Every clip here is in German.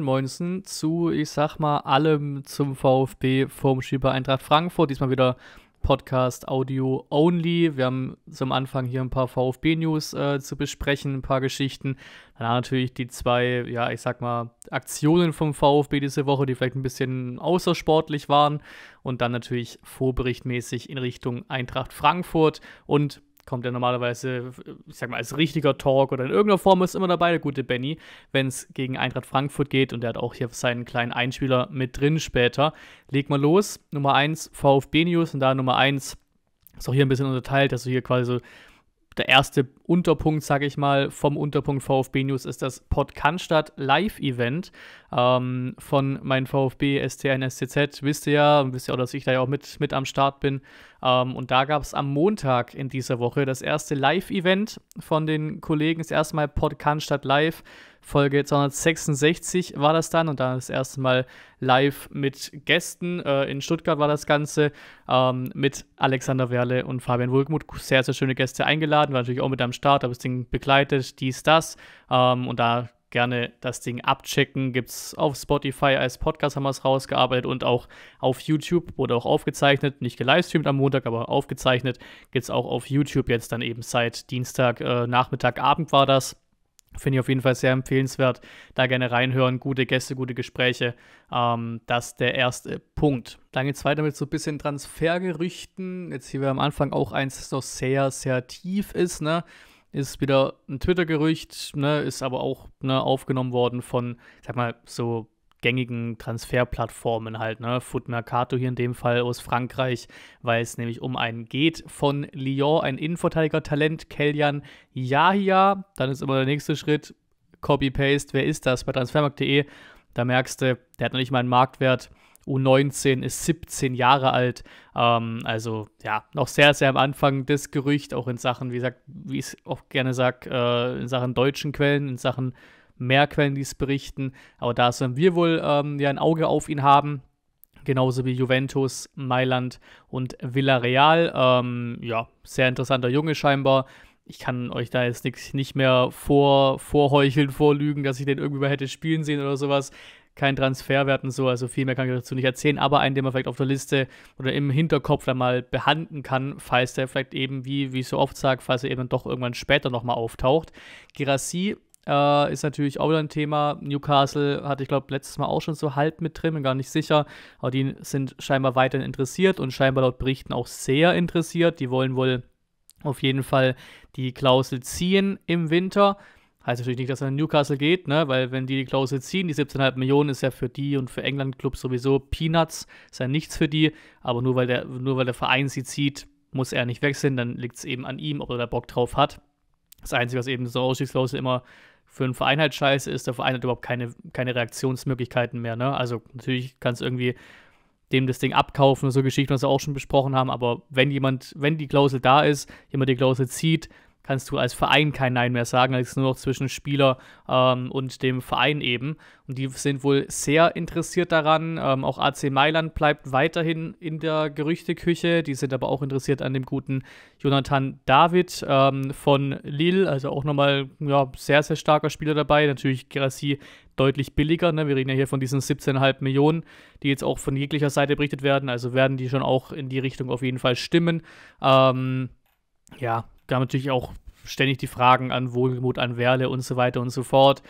Moinsen zu, ich sag mal, allem zum VfB vom Schieber Eintracht Frankfurt. Diesmal wieder Podcast Audio Only. Wir haben zum Anfang hier ein paar VfB-News äh, zu besprechen, ein paar Geschichten. Dann natürlich die zwei, ja, ich sag mal, Aktionen vom VfB diese Woche, die vielleicht ein bisschen außersportlich waren. Und dann natürlich vorberichtmäßig in Richtung Eintracht Frankfurt und kommt ja normalerweise, ich sag mal, als richtiger Talk oder in irgendeiner Form ist immer dabei, der gute Benny, wenn es gegen Eintracht Frankfurt geht und der hat auch hier seinen kleinen Einspieler mit drin später. Leg mal los, Nummer 1 VfB News und da Nummer 1 ist auch hier ein bisschen unterteilt, dass du hier quasi so der erste Unterpunkt, sage ich mal, vom Unterpunkt VfB News ist das Pod Live-Event ähm, von mein VfB STNSTZ. Wisst ihr ja, wisst ihr auch, dass ich da ja auch mit, mit am Start bin. Ähm, und da gab es am Montag in dieser Woche das erste Live-Event von den Kollegen, das erste Mal Pod Live. Folge 266 war das dann und dann das erste Mal live mit Gästen. Äh, in Stuttgart war das Ganze ähm, mit Alexander Werle und Fabian Wulkmuth. Sehr, sehr schöne Gäste eingeladen, war natürlich auch mit am Start, habe das Ding begleitet, dies, das. Ähm, und da gerne das Ding abchecken. Gibt es auf Spotify als Podcast haben wir es rausgearbeitet und auch auf YouTube wurde auch aufgezeichnet, nicht gelivestreamt am Montag, aber aufgezeichnet. Gibt es auch auf YouTube jetzt dann eben seit Dienstag, äh, Nachmittag, Abend war das. Finde ich auf jeden Fall sehr empfehlenswert. Da gerne reinhören. Gute Gäste, gute Gespräche. Ähm, das ist der erste Punkt. Dann geht es weiter mit so ein bisschen Transfergerüchten. Jetzt hier wir am Anfang auch eins, das noch sehr, sehr tief ist. Ne? Ist wieder ein Twitter-Gerücht, ne? ist aber auch ne, aufgenommen worden von, sag mal, so gängigen Transferplattformen halt, ne? Foot Mercato hier in dem Fall aus Frankreich, weil es nämlich um einen geht von Lyon, ein Innenverteidiger-Talent, Keljan Yahia. Dann ist immer der nächste Schritt, Copy-Paste, wer ist das bei transfermarkt.de? Da merkst du, der hat noch nicht mal einen Marktwert. U19 ist 17 Jahre alt. Ähm, also ja, noch sehr, sehr am Anfang des Gerücht, auch in Sachen, wie wie ich es auch gerne sage, äh, in Sachen deutschen Quellen, in Sachen mehr Quellen die es berichten, aber da sollen wir wohl ähm, ja ein Auge auf ihn haben. Genauso wie Juventus, Mailand und Villarreal. Ähm, ja, sehr interessanter Junge scheinbar. Ich kann euch da jetzt nix, nicht mehr vor, vorheucheln, vorlügen, dass ich den irgendwie mal hätte spielen sehen oder sowas. Kein Transferwert und so, also viel mehr kann ich dazu nicht erzählen, aber einen, den man vielleicht auf der Liste oder im Hinterkopf dann mal behandeln kann, falls der vielleicht eben, wie, wie ich so oft sage, falls er eben doch irgendwann später nochmal auftaucht. Girassi äh, ist natürlich auch wieder ein Thema. Newcastle hatte ich glaube letztes Mal auch schon so halb mit drin, bin gar nicht sicher. Aber die sind scheinbar weiterhin interessiert und scheinbar laut Berichten auch sehr interessiert. Die wollen wohl auf jeden Fall die Klausel ziehen im Winter. Heißt natürlich nicht, dass er in Newcastle geht, ne? weil wenn die die Klausel ziehen, die 17,5 Millionen ist ja für die und für England-Clubs sowieso Peanuts, ist ja nichts für die, aber nur weil der, nur weil der Verein sie zieht, muss er nicht wechseln, dann liegt es eben an ihm, ob er da Bock drauf hat. Das Einzige, was eben so Ausstiegsklausel immer für einen Verein halt scheiße ist, der Verein hat überhaupt keine, keine Reaktionsmöglichkeiten mehr. Ne? Also natürlich kannst du irgendwie dem das Ding abkaufen und so Geschichten, was wir auch schon besprochen haben, aber wenn jemand, wenn die Klausel da ist, jemand die Klausel zieht, kannst du als Verein kein Nein mehr sagen, als nur noch zwischen Spieler ähm, und dem Verein eben. Und die sind wohl sehr interessiert daran. Ähm, auch AC Mailand bleibt weiterhin in der Gerüchteküche. Die sind aber auch interessiert an dem guten Jonathan David ähm, von Lille. Also auch nochmal ja, sehr, sehr starker Spieler dabei. Natürlich Grassi deutlich billiger. Ne? Wir reden ja hier von diesen 17,5 Millionen, die jetzt auch von jeglicher Seite berichtet werden. Also werden die schon auch in die Richtung auf jeden Fall stimmen. Ähm, ja, kam natürlich auch ständig die Fragen an Wohlgemut, an Werle und so weiter und so fort.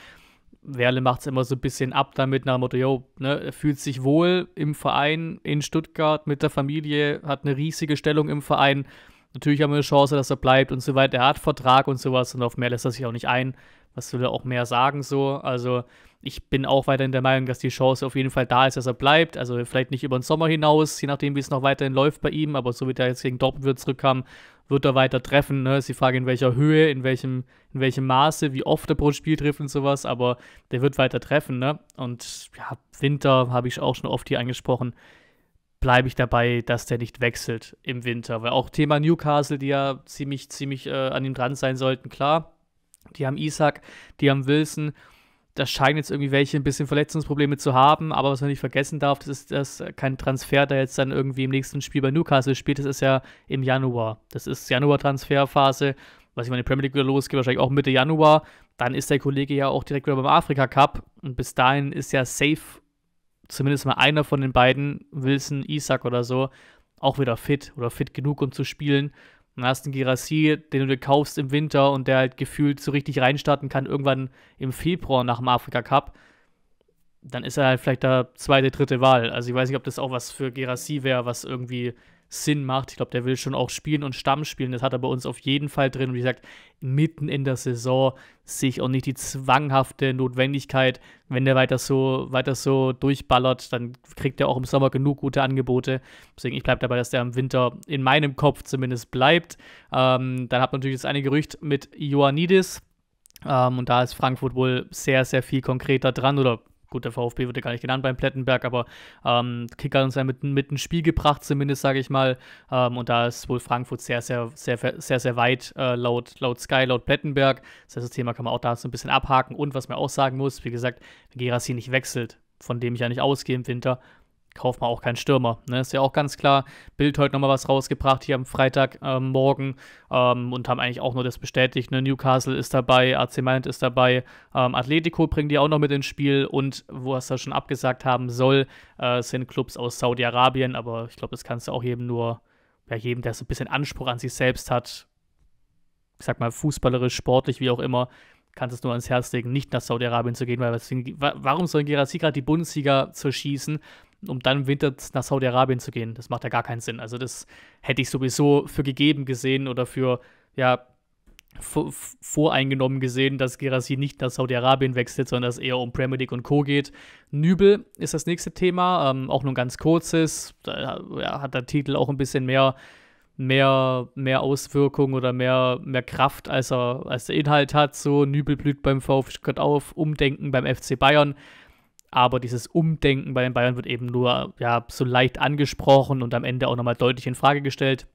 Werle macht es immer so ein bisschen ab damit, nach dem Motto, jo, ne, er fühlt sich wohl im Verein in Stuttgart mit der Familie, hat eine riesige Stellung im Verein Natürlich haben wir eine Chance, dass er bleibt und so weiter. Er hat Vertrag und sowas und auf mehr lässt er sich auch nicht ein. Was will er auch mehr sagen so? Also ich bin auch weiterhin der Meinung, dass die Chance auf jeden Fall da ist, dass er bleibt. Also vielleicht nicht über den Sommer hinaus, je nachdem, wie es noch weiterhin läuft bei ihm. Aber so wie er jetzt gegen Dortmund zurückkam, wird er weiter treffen. Ne? Ist die Frage, in welcher Höhe, in welchem, in welchem Maße, wie oft er pro Spiel trifft und sowas. Aber der wird weiter treffen. Ne? Und ja, Winter habe ich auch schon oft hier angesprochen bleibe ich dabei, dass der nicht wechselt im Winter. Weil auch Thema Newcastle, die ja ziemlich, ziemlich äh, an ihm dran sein sollten, klar. Die haben Isaac, die haben Wilson. Da scheinen jetzt irgendwie welche ein bisschen Verletzungsprobleme zu haben, aber was man nicht vergessen darf, das ist das kein Transfer, der jetzt dann irgendwie im nächsten Spiel bei Newcastle spielt. Das ist ja im Januar. Das ist Januar-Transferphase. Was ich meine, Premier League wieder losgeht, wahrscheinlich auch Mitte Januar. Dann ist der Kollege ja auch direkt wieder beim Afrika Cup. Und bis dahin ist ja safe zumindest mal einer von den beiden, Wilson, Isaac oder so, auch wieder fit oder fit genug, um zu spielen. Dann hast du einen Girassi, den du dir kaufst im Winter und der halt gefühlt so richtig reinstarten kann, irgendwann im Februar nach dem Afrika Cup. Dann ist er halt vielleicht der zweite, dritte Wahl. Also ich weiß nicht, ob das auch was für Girassi wäre, was irgendwie Sinn macht. Ich glaube, der will schon auch spielen und Stamm spielen. Das hat er bei uns auf jeden Fall drin. Und wie gesagt, mitten in der Saison sehe ich auch nicht die zwanghafte Notwendigkeit, wenn der weiter so, weiter so durchballert, dann kriegt er auch im Sommer genug gute Angebote. Deswegen, ich bleibe dabei, dass der im Winter in meinem Kopf zumindest bleibt. Ähm, dann hat man natürlich das eine Gerücht mit Ioannidis. Ähm, und da ist Frankfurt wohl sehr, sehr viel konkreter dran oder gut, der VfB wird ja gar nicht genannt beim Plettenberg, aber ähm, Kicker uns ja mit, mit ins Spiel gebracht, zumindest, sage ich mal. Ähm, und da ist wohl Frankfurt sehr, sehr, sehr, sehr, sehr weit äh, laut, laut Sky, laut Plettenberg. Das heißt, das Thema kann man auch da so ein bisschen abhaken. Und was man auch sagen muss, wie gesagt, wenn Gerassi nicht wechselt, von dem ich ja nicht ausgehe im Winter, kauft man auch keinen Stürmer. Ne? Ist ja auch ganz klar. Bild heute nochmal was rausgebracht hier am Freitagmorgen ähm, ähm, und haben eigentlich auch nur das bestätigt. Ne? Newcastle ist dabei, AC Mailand ist dabei, ähm, Atletico bringen die auch noch mit ins Spiel und wo es da schon abgesagt haben soll, äh, sind Clubs aus Saudi-Arabien, aber ich glaube, das kannst du auch jedem nur, ja, jedem, der so ein bisschen Anspruch an sich selbst hat, ich sag mal, fußballerisch, sportlich, wie auch immer, kannst es nur ans Herz legen, nicht nach Saudi-Arabien zu gehen, weil warum sollen Gerassi gerade die Bundesliga zerschießen? um dann im Winter nach Saudi-Arabien zu gehen. Das macht ja gar keinen Sinn. Also das hätte ich sowieso für gegeben gesehen oder für, ja, voreingenommen gesehen, dass Gerasi nicht nach Saudi-Arabien wechselt, sondern dass eher um Premier League und Co. geht. Nübel ist das nächste Thema, ähm, auch nur ein ganz kurzes. Da ja, hat der Titel auch ein bisschen mehr, mehr, mehr Auswirkung oder mehr, mehr Kraft, als, er, als der Inhalt hat. So, Nübel blüht beim VfB auf, Umdenken beim FC Bayern. Aber dieses Umdenken bei den Bayern wird eben nur ja, so leicht angesprochen und am Ende auch nochmal deutlich in Frage gestellt.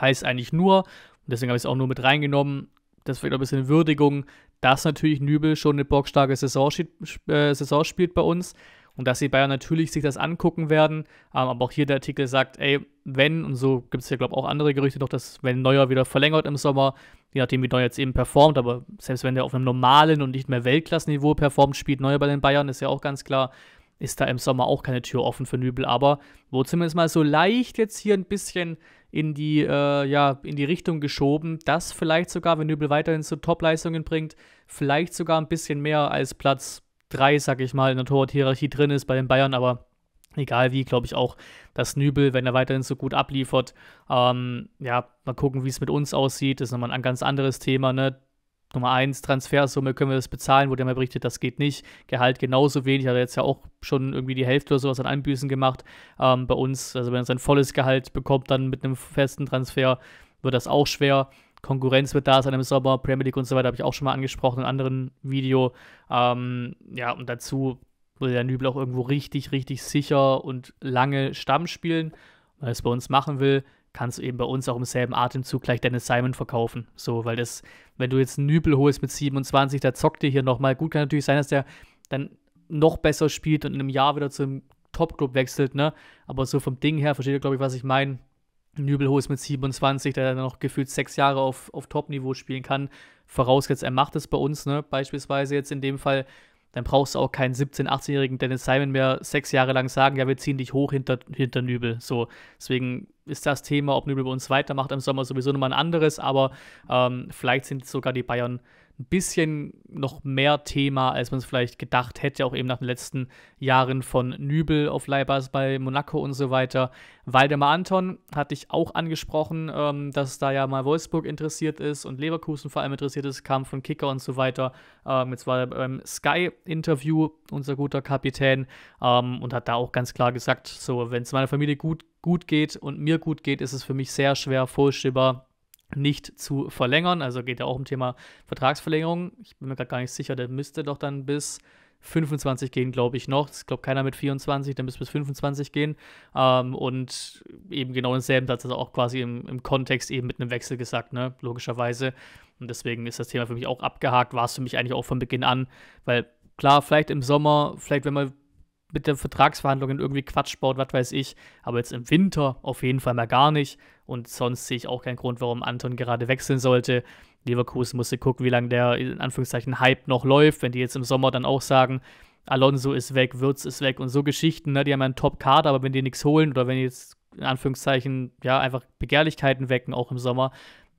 Heißt eigentlich nur, und deswegen habe ich es auch nur mit reingenommen, das vielleicht ein bisschen Würdigung, dass natürlich Nübel schon eine bockstarke Saison, äh, Saison spielt bei uns und dass die Bayern natürlich sich das angucken werden. Ähm, aber auch hier der Artikel sagt, ey, wenn, und so gibt es ja, glaube ich, auch andere Gerüchte noch, dass wenn Neuer wieder verlängert im Sommer, je nachdem, wie Neuer jetzt eben performt, aber selbst wenn der auf einem normalen und nicht mehr Weltklassenniveau performt, spielt Neuer bei den Bayern, ist ja auch ganz klar, ist da im Sommer auch keine Tür offen für Nübel. Aber wo zumindest mal so leicht jetzt hier ein bisschen in die, äh, ja, in die Richtung geschoben, dass vielleicht sogar, wenn Nübel weiterhin zu leistungen bringt, vielleicht sogar ein bisschen mehr als Platz 3, sag ich mal, in der Torwart-Hierarchie drin ist bei den Bayern, aber egal wie, glaube ich auch, dass Nübel, wenn er weiterhin so gut abliefert, ähm, ja, mal gucken, wie es mit uns aussieht, das ist nochmal ein ganz anderes Thema, ne? Nummer eins, Transfersumme, können wir das bezahlen? Wurde ja mal berichtet, das geht nicht. Gehalt genauso wenig, hat er jetzt ja auch schon irgendwie die Hälfte oder sowas an Einbüßen gemacht. Ähm, bei uns, also wenn er sein volles Gehalt bekommt, dann mit einem festen Transfer, wird das auch schwer. Konkurrenz wird da sein im Sommer, Premier League und so weiter, habe ich auch schon mal angesprochen in einem anderen Video. Ähm, ja, und dazu will der Nübel auch irgendwo richtig, richtig sicher und lange Stamm spielen. Wenn er es bei uns machen will, kannst du eben bei uns auch im selben Atemzug gleich Dennis Simon verkaufen. So, weil das, wenn du jetzt einen Nübel holst mit 27, der zockt dir hier nochmal. Gut, kann natürlich sein, dass der dann noch besser spielt und in einem Jahr wieder zum Top-Club wechselt, ne? Aber so vom Ding her, versteht ihr, glaube ich, was ich meine. Nübelho ist mit 27, der dann noch gefühlt sechs Jahre auf, auf Top-Niveau spielen kann, vorausgesetzt, er macht es bei uns, ne? beispielsweise jetzt in dem Fall, dann brauchst du auch keinen 17-, 18-jährigen Dennis Simon mehr sechs Jahre lang sagen, ja, wir ziehen dich hoch hinter, hinter Nübel. So, deswegen ist das Thema, ob Nübel bei uns weitermacht im Sommer sowieso nochmal ein anderes, aber ähm, vielleicht sind sogar die Bayern ein bisschen noch mehr Thema, als man es vielleicht gedacht hätte, auch eben nach den letzten Jahren von Nübel auf Leibas bei Monaco und so weiter. Waldemar Anton hatte ich auch angesprochen, ähm, dass da ja mal Wolfsburg interessiert ist und Leverkusen vor allem interessiert ist, kam von Kicker und so weiter. Ähm, jetzt war er beim Sky-Interview unser guter Kapitän ähm, und hat da auch ganz klar gesagt, so, wenn es meiner Familie gut, gut geht und mir gut geht, ist es für mich sehr schwer vorstellbar, nicht zu verlängern. Also geht ja auch um Thema Vertragsverlängerung. Ich bin mir gerade gar nicht sicher, der müsste doch dann bis 25 gehen, glaube ich, noch. Ich glaube, keiner mit 24, dann müsste bis 25 gehen. Ähm, und eben genau denselben Satz, also auch quasi im, im Kontext eben mit einem Wechsel gesagt, ne? logischerweise. Und deswegen ist das Thema für mich auch abgehakt, war es für mich eigentlich auch von Beginn an, weil klar, vielleicht im Sommer, vielleicht wenn man mit den Vertragsverhandlungen irgendwie Quatsch baut, was weiß ich, aber jetzt im Winter auf jeden Fall mal gar nicht. Und sonst sehe ich auch keinen Grund, warum Anton gerade wechseln sollte. Leverkusen musste gucken, wie lange der in Anführungszeichen Hype noch läuft. Wenn die jetzt im Sommer dann auch sagen, Alonso ist weg, Würz ist weg und so Geschichten, ne? die haben einen Top-Kader, aber wenn die nichts holen oder wenn die jetzt in Anführungszeichen ja einfach Begehrlichkeiten wecken, auch im Sommer,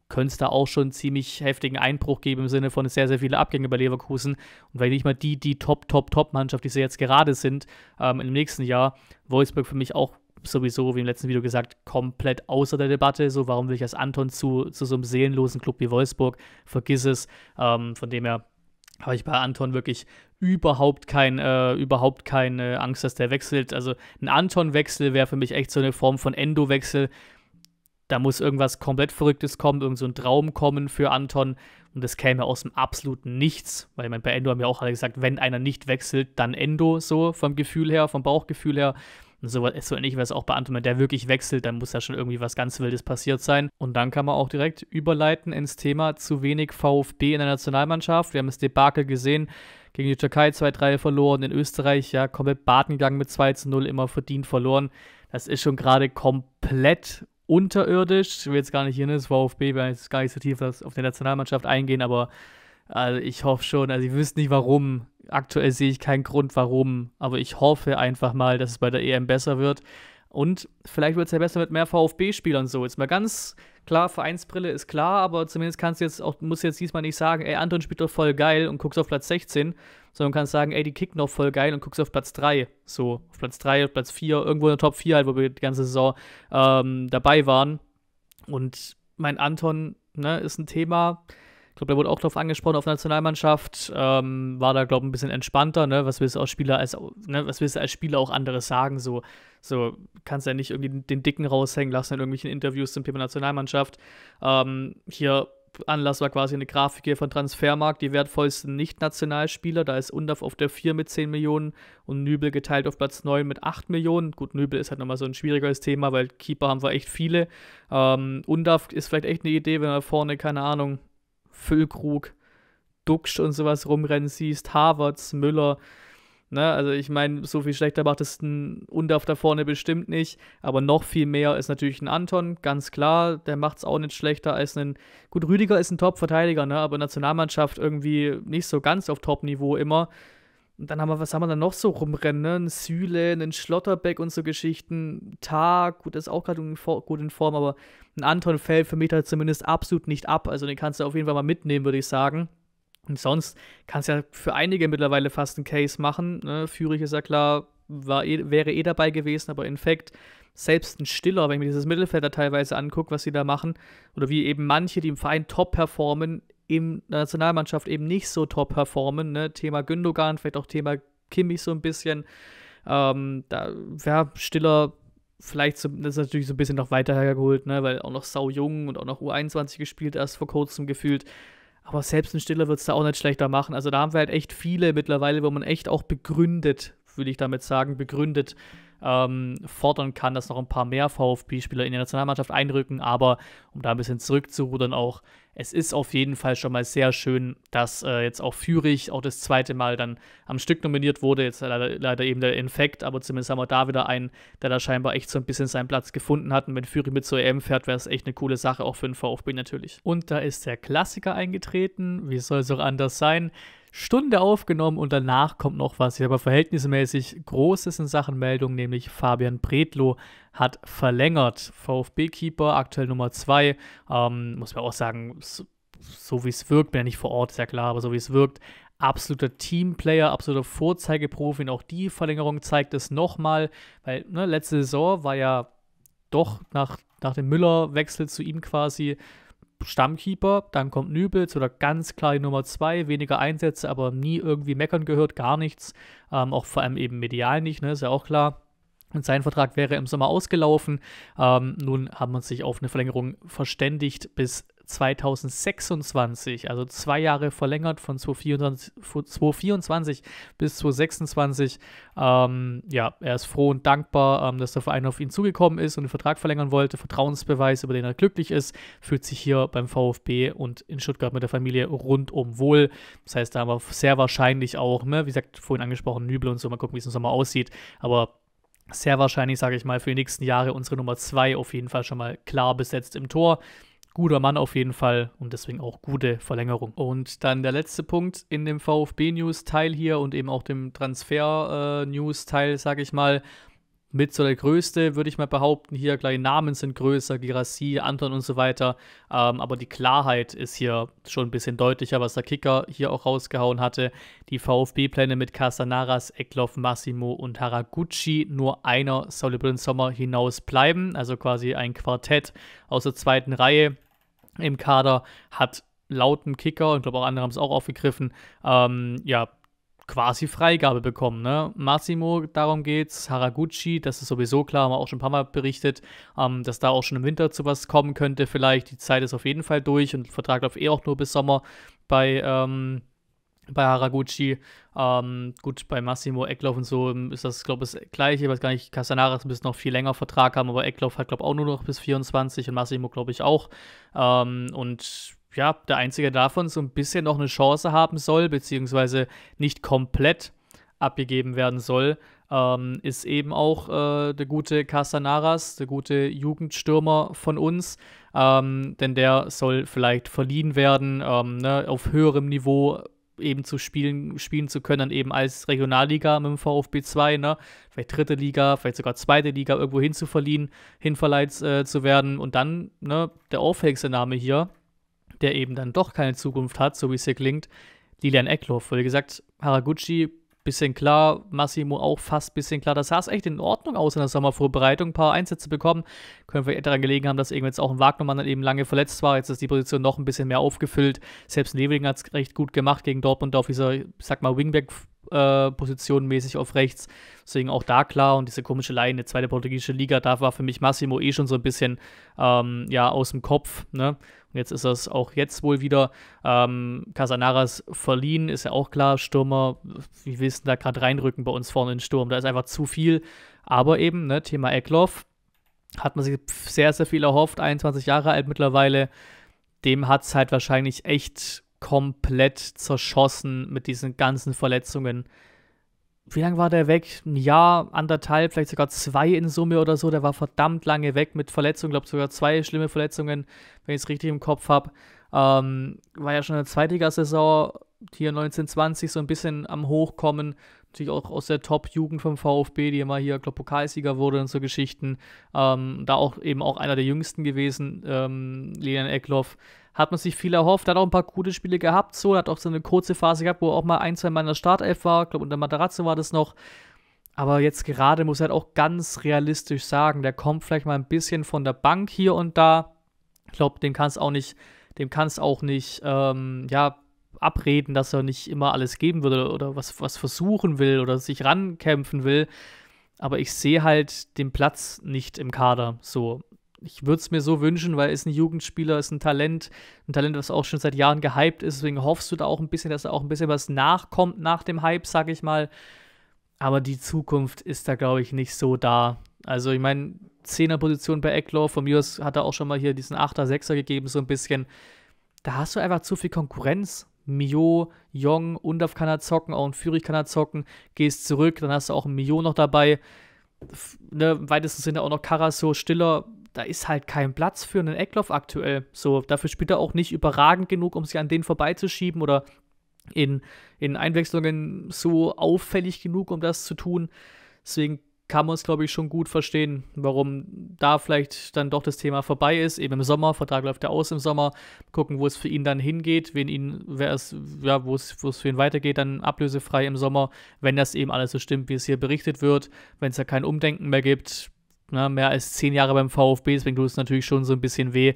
könnte es da auch schon einen ziemlich heftigen Einbruch geben im Sinne von sehr, sehr viele Abgänge bei Leverkusen. Und weil nicht mal die, die Top, Top, Top-Mannschaft, die sie jetzt gerade sind, ähm, im nächsten Jahr, Wolfsburg für mich auch sowieso, wie im letzten Video gesagt, komplett außer der Debatte. So, warum will ich als Anton zu, zu so einem seelenlosen Club wie Wolfsburg? Vergiss es. Ähm, von dem her habe ich bei Anton wirklich überhaupt, kein, äh, überhaupt keine Angst, dass der wechselt. Also ein Anton-Wechsel wäre für mich echt so eine Form von Endo-Wechsel. Da muss irgendwas komplett Verrücktes kommen, irgend so ein Traum kommen für Anton. Und das käme aus dem absoluten Nichts, weil ich meine, bei Endo haben ja auch alle gesagt, wenn einer nicht wechselt, dann Endo, so vom Gefühl her, vom Bauchgefühl her. Und so, so ähnlich wäre es auch bei Anton, wenn der wirklich wechselt, dann muss ja schon irgendwie was ganz Wildes passiert sein. Und dann kann man auch direkt überleiten ins Thema zu wenig VfB in der Nationalmannschaft. Wir haben das Debakel gesehen, gegen die Türkei 2-3 verloren, in Österreich ja komplett baden mit 2-0, immer verdient verloren. Das ist schon gerade komplett unterirdisch. Ich will jetzt gar nicht hier in das VfB, wir jetzt gar nicht so tief auf die Nationalmannschaft eingehen, aber also ich hoffe schon, also ich wüsste nicht warum. Aktuell sehe ich keinen Grund, warum. Aber ich hoffe einfach mal, dass es bei der EM besser wird. Und vielleicht wird es ja besser mit mehr VfB-Spielern so. Jetzt mal ganz klar, Vereinsbrille ist klar, aber zumindest kannst du jetzt auch, musst jetzt diesmal nicht sagen, ey, Anton spielt doch voll geil und guckst auf Platz 16, sondern kannst sagen, ey, die kicken doch voll geil und guckst auf Platz 3. So, auf Platz 3, auf Platz 4, irgendwo in der Top 4 halt, wo wir die ganze Saison ähm, dabei waren. Und mein Anton ne, ist ein Thema, ich glaube, der wurde auch darauf angesprochen auf Nationalmannschaft. Ähm, war da, glaube ich, ein bisschen entspannter, ne? Was willst du als Spieler als, ne? Was willst du als Spieler auch anderes sagen? So, so kannst ja nicht irgendwie den Dicken raushängen lassen in irgendwelchen Interviews zum Thema Nationalmannschaft. Ähm, hier Anlass war quasi eine Grafik hier von Transfermarkt, die wertvollsten Nicht-Nationalspieler. Da ist Undaf auf der 4 mit 10 Millionen und Nübel geteilt auf Platz 9 mit 8 Millionen. Gut, Nübel ist halt nochmal so ein schwierigeres Thema, weil Keeper haben wir echt viele. Ähm, Undaf ist vielleicht echt eine Idee, wenn er vorne, keine Ahnung, Füllkrug, Duxch und sowas rumrennen siehst, Harvards, Müller. Ne? Also ich meine, so viel schlechter macht es ein Undorf da vorne bestimmt nicht, aber noch viel mehr ist natürlich ein Anton, ganz klar, der macht es auch nicht schlechter als ein, gut, Rüdiger ist ein Top-Verteidiger, ne? aber Nationalmannschaft irgendwie nicht so ganz auf Top-Niveau immer. Und dann haben wir, was haben wir dann noch so rumrennen? Ne? Ein Süle, ein Schlotterbeck und so Geschichten. Tag, gut, das ist auch gerade gut in Form, aber ein Anton fällt für mich halt zumindest absolut nicht ab. Also den kannst du auf jeden Fall mal mitnehmen, würde ich sagen. Und sonst kannst du ja für einige mittlerweile fast einen Case machen. Ne? Führig ist ja klar, war eh, wäre eh dabei gewesen, aber in Fact, selbst ein Stiller, wenn ich mir dieses Mittelfeld da teilweise angucke, was sie da machen, oder wie eben manche, die im Verein top performen, in der Nationalmannschaft eben nicht so top performen. Ne? Thema Gündogan, vielleicht auch Thema Kimmich so ein bisschen. Ähm, da ja, Stiller vielleicht, so, das ist natürlich so ein bisschen noch weiter hergeholt, ne? weil auch noch sau jung und auch noch U21 gespielt erst vor kurzem gefühlt. Aber selbst ein Stiller wird es da auch nicht schlechter machen. Also da haben wir halt echt viele mittlerweile, wo man echt auch begründet würde ich damit sagen, begründet ähm, fordern kann, dass noch ein paar mehr VfB-Spieler in die Nationalmannschaft einrücken. Aber um da ein bisschen zurückzurudern auch, es ist auf jeden Fall schon mal sehr schön, dass äh, jetzt auch Führig auch das zweite Mal dann am Stück nominiert wurde. Jetzt leider, leider, eben der Infekt, aber zumindest haben wir da wieder einen, der da scheinbar echt so ein bisschen seinen Platz gefunden hat. Und wenn Führig mit zur EM fährt, wäre es echt eine coole Sache, auch für den VfB natürlich. Und da ist der Klassiker eingetreten. Wie soll es auch anders sein? Stunde aufgenommen und danach kommt noch was, aber verhältnismäßig Großes in Sachen Meldung, nämlich Fabian Bredlo hat verlängert. VfB-Keeper, aktuell Nummer 2, ähm, muss man auch sagen, so, so wie es wirkt, bin ja nicht vor Ort, sehr klar, aber so wie es wirkt, absoluter Teamplayer, absoluter Vorzeigeprofi und auch die Verlängerung zeigt es nochmal, weil ne, letzte Saison war ja doch nach, nach dem Müller-Wechsel zu ihm quasi Stammkeeper, dann kommt Nübels oder ganz klar die Nummer 2, weniger Einsätze, aber nie irgendwie meckern gehört, gar nichts. Ähm, auch vor allem eben medial nicht, ne, ist ja auch klar. Und sein Vertrag wäre im Sommer ausgelaufen. Ähm, nun hat man sich auf eine Verlängerung verständigt bis 2026, also zwei Jahre verlängert von 2024, 2024 bis 2026. Ähm, ja, er ist froh und dankbar, ähm, dass der Verein auf ihn zugekommen ist und den Vertrag verlängern wollte. Vertrauensbeweis, über den er glücklich ist, fühlt sich hier beim VfB und in Stuttgart mit der Familie rundum wohl. Das heißt, da haben wir sehr wahrscheinlich auch, ne, wie gesagt, vorhin angesprochen, Nübel und so, mal gucken, wie es im Sommer aussieht. Aber sehr wahrscheinlich, sage ich mal, für die nächsten Jahre unsere Nummer 2 auf jeden Fall schon mal klar besetzt im Tor guter Mann auf jeden Fall und deswegen auch gute Verlängerung. Und dann der letzte Punkt in dem VfB-News-Teil hier und eben auch dem Transfer-News-Teil, äh, sage ich mal, mit so der größte, würde ich mal behaupten. Hier gleich Namen sind größer, Girassi, Anton und so weiter. Ähm, aber die Klarheit ist hier schon ein bisschen deutlicher, was der Kicker hier auch rausgehauen hatte. Die VfB-Pläne mit Casanaras, Eckloff, Massimo und Haraguchi. Nur einer soll über den Sommer hinaus bleiben. Also quasi ein Quartett aus der zweiten Reihe im Kader, hat lauten Kicker und ich glaube auch andere haben es auch aufgegriffen, ähm, ja, quasi Freigabe bekommen. Ne? Massimo, darum geht's, Haraguchi, das ist sowieso klar, haben wir auch schon ein paar Mal berichtet, ähm, dass da auch schon im Winter zu was kommen könnte vielleicht. Die Zeit ist auf jeden Fall durch und Vertrag läuft eh auch nur bis Sommer bei, ähm, bei Haraguchi. Ähm, gut, bei Massimo Eckloff und so ähm, ist das, glaube ich, das gleiche. Ich weiß gar nicht, Casanaras müsste noch viel länger Vertrag haben, aber Eckloff hat, glaube ich, auch nur noch bis 24 und Massimo, glaube ich, auch. Ähm, und ja, der einzige davon so ein bisschen noch eine Chance haben soll, beziehungsweise nicht komplett abgegeben werden soll, ähm, ist eben auch äh, der gute Casanaras, der gute Jugendstürmer von uns. Ähm, denn der soll vielleicht verliehen werden, ähm, ne, auf höherem Niveau eben zu spielen, spielen zu können, dann eben als Regionalliga mit dem VfB 2, ne? Vielleicht dritte Liga, vielleicht sogar zweite Liga irgendwo hinzuverliehen, hinverleiht äh, zu werden. Und dann, ne, der auffälligste Name hier, der eben dann doch keine Zukunft hat, so wie es hier klingt, Lilian Eckloff. wie gesagt, Haraguchi bisschen klar, Massimo auch fast ein bisschen klar. Das sah es echt in Ordnung aus in der Sommervorbereitung. Ein paar Einsätze bekommen. Können vielleicht daran gelegen haben, dass eben jetzt auch ein Wagnermann dann eben lange verletzt war. Jetzt ist die Position noch ein bisschen mehr aufgefüllt. Selbst Neveling hat es recht gut gemacht gegen Dortmund auf dieser, sag mal, Wingback- äh, Position mäßig auf rechts. Deswegen auch da klar und diese komische Leine, zweite portugiesische Liga, da war für mich Massimo eh schon so ein bisschen ähm, ja, aus dem Kopf. Ne? Jetzt ist das auch jetzt wohl wieder. Ähm, Casanaras verliehen, ist ja auch klar. Stürmer, wie willst du da gerade reinrücken bei uns vorne in den Sturm? Da ist einfach zu viel. Aber eben, ne, Thema Eckloff, hat man sich sehr, sehr viel erhofft. 21 Jahre alt mittlerweile. Dem hat es halt wahrscheinlich echt komplett zerschossen mit diesen ganzen Verletzungen wie lange war der weg? Ein Jahr, anderthalb, vielleicht sogar zwei in Summe oder so. Der war verdammt lange weg mit Verletzungen, glaube sogar zwei schlimme Verletzungen, wenn ich es richtig im Kopf habe. Ähm, war ja schon in der eine saison hier 1920 so ein bisschen am Hochkommen. Natürlich auch aus der Top-Jugend vom VfB, die immer hier, glaube Pokalsieger wurde und so Geschichten. Ähm, da auch eben auch einer der jüngsten gewesen, ähm, Leon Eckloff hat man sich viel erhofft, hat auch ein paar gute Spiele gehabt, so, hat auch so eine kurze Phase gehabt, wo er auch mal ein, zwei meiner Startelf war, ich glaube unter Matarazzo war das noch. Aber jetzt gerade muss er halt auch ganz realistisch sagen, der kommt vielleicht mal ein bisschen von der Bank hier und da. Ich glaube, dem kann es auch nicht, dem kann auch nicht, ähm, ja, abreden, dass er nicht immer alles geben würde oder was, was versuchen will oder sich rankämpfen will. Aber ich sehe halt den Platz nicht im Kader. So, ich würde es mir so wünschen, weil er ist ein Jugendspieler, ist ein Talent, ein Talent, was auch schon seit Jahren gehypt ist. Deswegen hoffst du da auch ein bisschen, dass da auch ein bisschen was nachkommt nach dem Hype, sag ich mal. Aber die Zukunft ist da, glaube ich, nicht so da. Also, ich meine, Zehner-Position bei Ecklow, von mir aus hat er auch schon mal hier diesen Achter, Sechser gegeben, so ein bisschen. Da hast du einfach zu viel Konkurrenz. Mio, Jong, Undaf kann er zocken, auch ein Führig kann er zocken. Gehst zurück, dann hast du auch ein Mio noch dabei. Ne, Im weitesten Sinne auch noch Karaso, Stiller, da ist halt kein Platz für einen Eckloff aktuell. So, dafür spielt er auch nicht überragend genug, um sich an den vorbeizuschieben oder in, in Einwechslungen so auffällig genug, um das zu tun. Deswegen kann man es, glaube ich, schon gut verstehen, warum da vielleicht dann doch das Thema vorbei ist. Eben im Sommer, Vertrag läuft ja aus im Sommer, gucken, wo es für ihn dann hingeht, wen ihn, wer es, ja, wo es für ihn weitergeht, dann ablösefrei im Sommer, wenn das eben alles so stimmt, wie es hier berichtet wird, wenn es ja kein Umdenken mehr gibt, ne, mehr als zehn Jahre beim VfB, deswegen tut es natürlich schon so ein bisschen weh.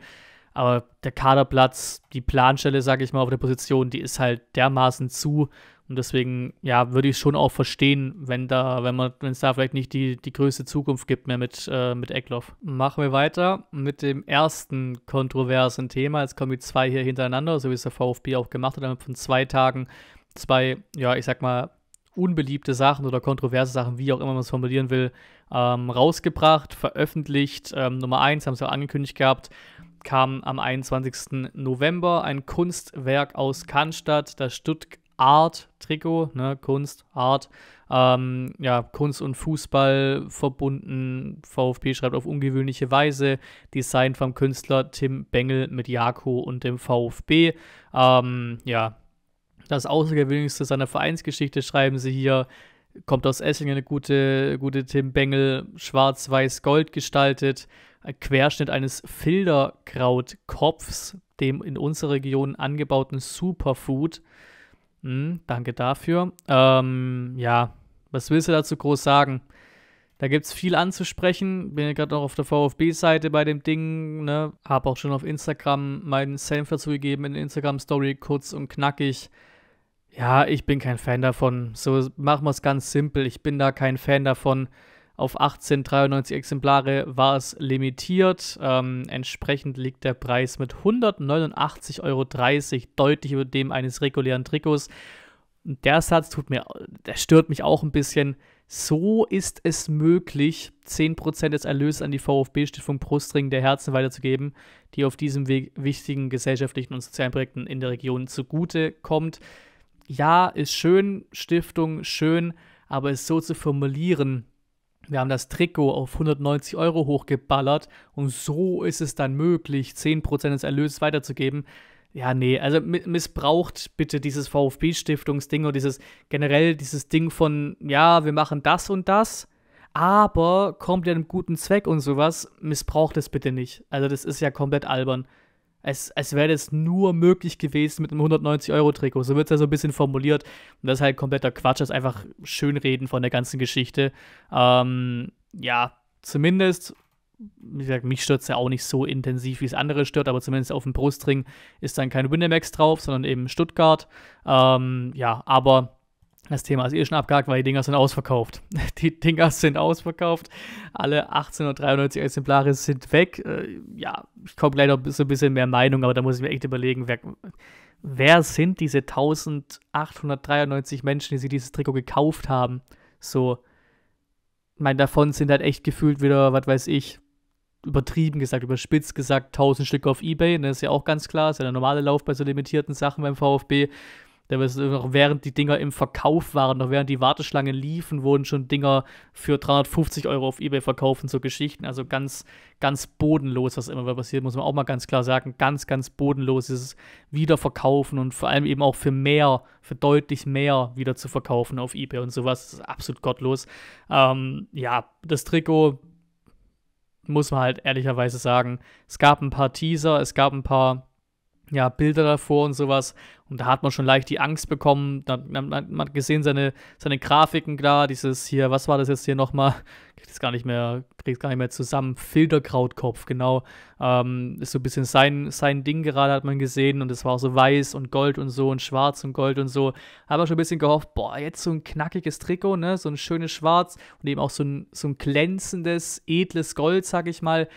Aber der Kaderplatz, die Planstelle, sage ich mal, auf der Position, die ist halt dermaßen zu. Und deswegen, ja, würde ich es schon auch verstehen, wenn da, wenn man, wenn es da vielleicht nicht die, die größte Zukunft gibt mehr mit, äh, mit Eckloff. Machen wir weiter mit dem ersten kontroversen Thema. Jetzt kommen die zwei hier hintereinander, so wie es der VfB auch gemacht hat, innerhalb von zwei Tagen zwei, ja, ich sag mal, unbeliebte Sachen oder kontroverse Sachen, wie auch immer man es formulieren will, ähm, rausgebracht, veröffentlicht. Ähm, Nummer 1 haben sie auch angekündigt gehabt, kam am 21. November ein Kunstwerk aus Cannstatt, das Stuttgart-Trikot, ne, Kunst, Art, ähm, ja, Kunst und Fußball verbunden. VfB schreibt auf ungewöhnliche Weise, Design vom Künstler Tim Bengel mit Jako und dem VfB. Ähm, ja, das Außergewöhnlichste seiner Vereinsgeschichte schreiben sie hier. Kommt aus Esslingen, eine gute, gute Tim Bengel, schwarz-weiß-gold gestaltet. Ein Querschnitt eines Filderkrautkopfs, dem in unserer Region angebauten Superfood. Hm, danke dafür. Ähm, ja, was willst du dazu groß sagen? Da gibt es viel anzusprechen. Bin ja gerade noch auf der VfB-Seite bei dem Ding. Ne? Habe auch schon auf Instagram meinen Senf dazu gegeben in der Instagram-Story, kurz und knackig. Ja, ich bin kein Fan davon. So machen wir es ganz simpel. Ich bin da kein Fan davon. Auf 1893 Exemplare war es limitiert. Ähm, entsprechend liegt der Preis mit 189,30 Euro deutlich über dem eines regulären Trikots. Und der Satz tut mir, der stört mich auch ein bisschen. So ist es möglich, 10% des Erlöses an die VfB-Stiftung Brustring der Herzen weiterzugeben, die auf diesem Weg wichtigen gesellschaftlichen und sozialen Projekten in der Region zugute kommt ja, ist schön, Stiftung schön, aber es so zu formulieren, wir haben das Trikot auf 190 Euro hochgeballert und so ist es dann möglich, 10% des Erlöses weiterzugeben. Ja, nee, also missbraucht bitte dieses VfB-Stiftungsding oder dieses generell dieses Ding von, ja, wir machen das und das, aber kommt ja einem guten Zweck und sowas, missbraucht es bitte nicht. Also das ist ja komplett albern als, als wäre das nur möglich gewesen mit einem 190-Euro-Trikot. So wird es ja so ein bisschen formuliert. Und das ist halt kompletter Quatsch, das ist einfach Schönreden von der ganzen Geschichte. Ähm, ja, zumindest, wie gesagt, mich stört es ja auch nicht so intensiv, wie es andere stört, aber zumindest auf dem Brustring ist dann kein Winamax drauf, sondern eben Stuttgart. Ähm, ja, aber das Thema also, ist eh schon abgehakt, weil die Dinger sind ausverkauft. Die Dinger sind ausverkauft. Alle 1893 Exemplare sind weg. Äh, ja, ich komme gleich noch so ein bisschen mehr Meinung, aber da muss ich mir echt überlegen, wer, wer sind diese 1893 Menschen, die sich dieses Trikot gekauft haben? So, ich meine, davon sind halt echt gefühlt wieder, was weiß ich, übertrieben gesagt, überspitzt gesagt, 1000 Stück auf Ebay. Das ne? ist ja auch ganz klar, das ist ja der normale Lauf bei so limitierten Sachen beim VfB. Da ist noch während die Dinger im Verkauf waren, noch während die Warteschlange liefen, wurden schon Dinger für 350 Euro auf Ebay verkauft und so Geschichten. Also ganz, ganz bodenlos, was immer passiert, muss man auch mal ganz klar sagen. Ganz, ganz bodenlos dieses Wiederverkaufen und vor allem eben auch für mehr, für deutlich mehr wieder zu verkaufen auf Ebay und sowas. Das ist absolut gottlos. Ähm, ja, das Trikot muss man halt ehrlicherweise sagen. Es gab ein paar Teaser, es gab ein paar ja, Bilder davor und sowas. Und da hat man schon leicht die Angst bekommen. Da, man, man hat gesehen, seine, seine Grafiken, klar, dieses hier, was war das jetzt hier nochmal? Kriegt es gar nicht mehr, kriegt gar nicht mehr zusammen. Filterkrautkopf, genau. Ähm, ist so ein bisschen sein, sein Ding gerade, hat man gesehen. Und es war auch so weiß und Gold und so und schwarz und Gold und so. Hat man schon ein bisschen gehofft, boah, jetzt so ein knackiges Trikot, ne? So ein schönes Schwarz und eben auch so ein, so ein glänzendes, edles Gold, sag ich mal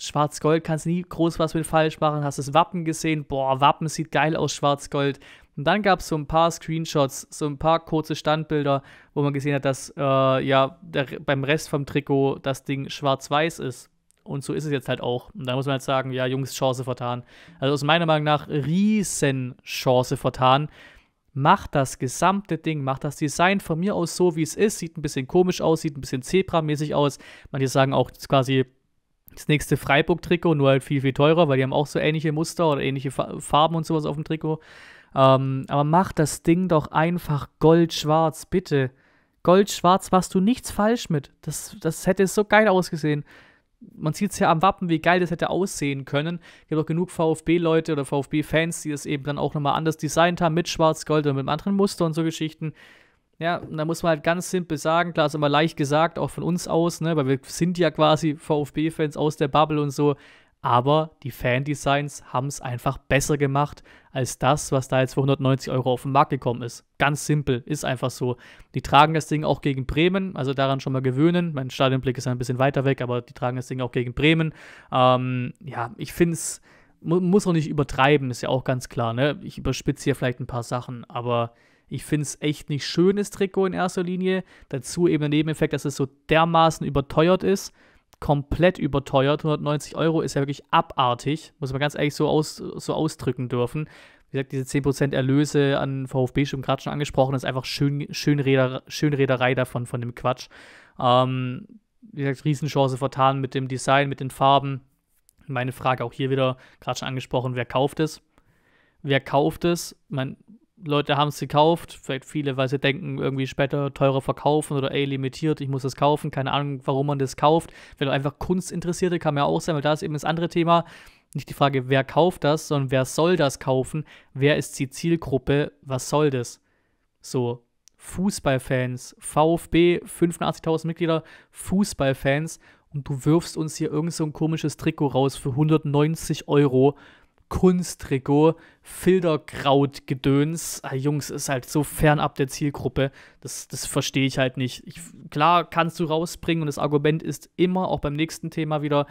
Schwarz-Gold kannst nie groß was mit falsch machen. Hast das Wappen gesehen? Boah, Wappen sieht geil aus, Schwarz-Gold. Und dann gab es so ein paar Screenshots, so ein paar kurze Standbilder, wo man gesehen hat, dass äh, ja der, beim Rest vom Trikot das Ding schwarz-weiß ist. Und so ist es jetzt halt auch. Und da muss man halt sagen, ja, Jungs, Chance vertan. Also aus meiner Meinung nach Riesenchance vertan. Macht das gesamte Ding, macht das Design von mir aus so, wie es ist. Sieht ein bisschen komisch aus, sieht ein bisschen zebra-mäßig aus. Manche sagen auch quasi das nächste Freiburg-Trikot, nur halt viel, viel teurer, weil die haben auch so ähnliche Muster oder ähnliche Farben und sowas auf dem Trikot. Ähm, aber mach das Ding doch einfach goldschwarz, bitte. Goldschwarz machst du nichts falsch mit. Das, das hätte so geil ausgesehen. Man sieht es ja am Wappen, wie geil das hätte aussehen können. Es gibt auch genug VfB-Leute oder VfB-Fans, die das eben dann auch nochmal anders designt haben, mit Schwarz-Gold oder mit einem anderen Muster und so Geschichten. Ja, und da muss man halt ganz simpel sagen, klar ist immer leicht gesagt, auch von uns aus, ne, weil wir sind ja quasi VfB-Fans aus der Bubble und so. Aber die Fandesigns haben es einfach besser gemacht als das, was da jetzt für 190 Euro auf den Markt gekommen ist. Ganz simpel, ist einfach so. Die tragen das Ding auch gegen Bremen, also daran schon mal gewöhnen. Mein Stadionblick ist ein bisschen weiter weg, aber die tragen das Ding auch gegen Bremen. Ähm, ja, ich finde es, mu muss auch nicht übertreiben, ist ja auch ganz klar. Ne? Ich überspitze hier vielleicht ein paar Sachen, aber ich finde es echt nicht schönes Trikot in erster Linie. Dazu eben der Nebeneffekt, dass es so dermaßen überteuert ist. Komplett überteuert. 190 Euro ist ja wirklich abartig. Muss man ganz ehrlich so, aus, so ausdrücken dürfen. Wie gesagt, diese 10% Erlöse an VfB, schon gerade schon angesprochen, ist einfach schön, Schönräder, Schönräderei davon, von dem Quatsch. Ähm, wie gesagt, Riesenchance vertan mit dem Design, mit den Farben. Meine Frage auch hier wieder, gerade schon angesprochen, wer kauft es? Wer kauft es? Man, Leute haben es gekauft, vielleicht viele, weil sie denken, irgendwie später teurer verkaufen oder ey, eh limitiert, ich muss das kaufen, keine Ahnung, warum man das kauft. Wenn du einfach Kunstinteressierte kann man ja auch sein, weil da ist eben das andere Thema, nicht die Frage, wer kauft das, sondern wer soll das kaufen, wer ist die Zielgruppe, was soll das? So, Fußballfans, VfB, 85.000 Mitglieder, Fußballfans und du wirfst uns hier irgend so ein komisches Trikot raus für 190 Euro Kunsttrikot, Filterkrautgedöns. Ah, äh, Jungs, ist halt so fernab der Zielgruppe. Das, das verstehe ich halt nicht. Ich, klar, kannst du rausbringen und das Argument ist immer, auch beim nächsten Thema wieder,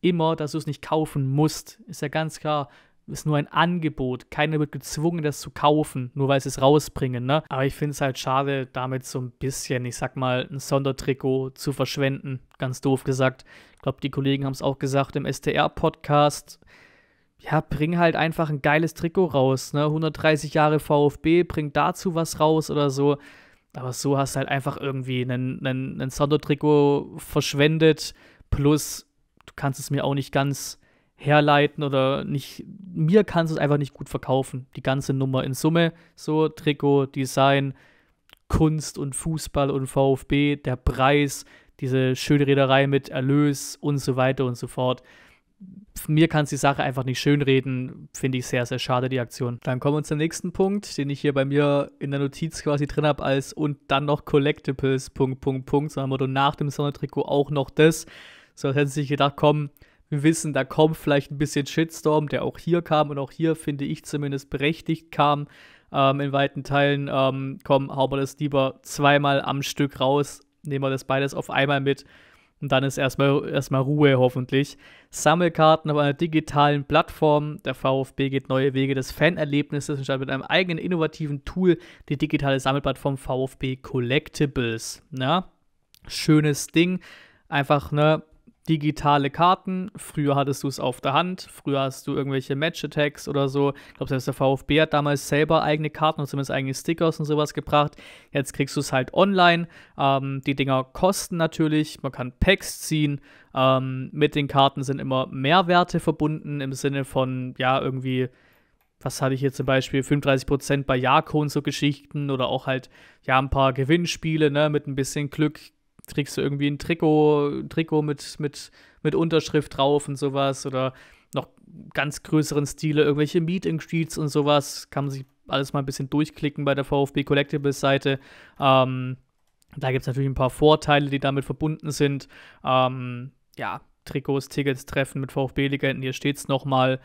immer, dass du es nicht kaufen musst. Ist ja ganz klar ist nur ein Angebot. Keiner wird gezwungen, das zu kaufen, nur weil sie es rausbringen. Ne? Aber ich finde es halt schade, damit so ein bisschen, ich sag mal, ein Sondertrikot zu verschwenden. Ganz doof gesagt. Ich glaube, die Kollegen haben es auch gesagt im STR-Podcast ja, bring halt einfach ein geiles Trikot raus. Ne? 130 Jahre VfB, bring dazu was raus oder so. Aber so hast du halt einfach irgendwie einen, einen, einen sando verschwendet. Plus, du kannst es mir auch nicht ganz herleiten oder nicht. Mir kannst du es einfach nicht gut verkaufen. Die ganze Nummer in Summe. So, Trikot, Design, Kunst und Fußball und VfB, der Preis, diese schöne Reederei mit Erlös und so weiter und so fort mir kann es die Sache einfach nicht schönreden. Finde ich sehr, sehr schade, die Aktion. Dann kommen wir zum nächsten Punkt, den ich hier bei mir in der Notiz quasi drin habe, als und dann noch Collectibles, Punkt, Punkt, Punkt. So haben wir nach dem Sondertrikot auch noch das. So hätten sie sich gedacht, komm, wir wissen, da kommt vielleicht ein bisschen Shitstorm, der auch hier kam und auch hier, finde ich zumindest berechtigt kam. Ähm, in weiten Teilen, ähm, komm, hauen wir das lieber zweimal am Stück raus, nehmen wir das beides auf einmal mit und dann ist erstmal, erstmal Ruhe hoffentlich. Sammelkarten auf einer digitalen Plattform. Der VfB geht neue Wege des Fanerlebnisses und startet mit einem eigenen innovativen Tool die digitale Sammelplattform VfB Collectibles. Ja, schönes Ding. Einfach, ne, digitale Karten. Früher hattest du es auf der Hand, früher hast du irgendwelche Match-Attacks oder so. Ich glaube, selbst der VfB hat damals selber eigene Karten und zumindest eigene Stickers und sowas gebracht. Jetzt kriegst du es halt online. Ähm, die Dinger kosten natürlich, man kann Packs ziehen. Ähm, mit den Karten sind immer Mehrwerte verbunden im Sinne von, ja, irgendwie was hatte ich hier zum Beispiel, 35% bei Jako und so Geschichten oder auch halt, ja, ein paar Gewinnspiele, ne, mit ein bisschen Glück kriegst du irgendwie ein Trikot, Trikot mit, mit, mit Unterschrift drauf und sowas oder noch ganz größeren Stile, irgendwelche meeting and sheets und sowas. Kann man sich alles mal ein bisschen durchklicken bei der VfB Collectibles-Seite. Ähm, da gibt es natürlich ein paar Vorteile, die damit verbunden sind. Ähm, ja, Trikots, Tickets, Treffen mit VfB-Legenden, hier steht es nochmal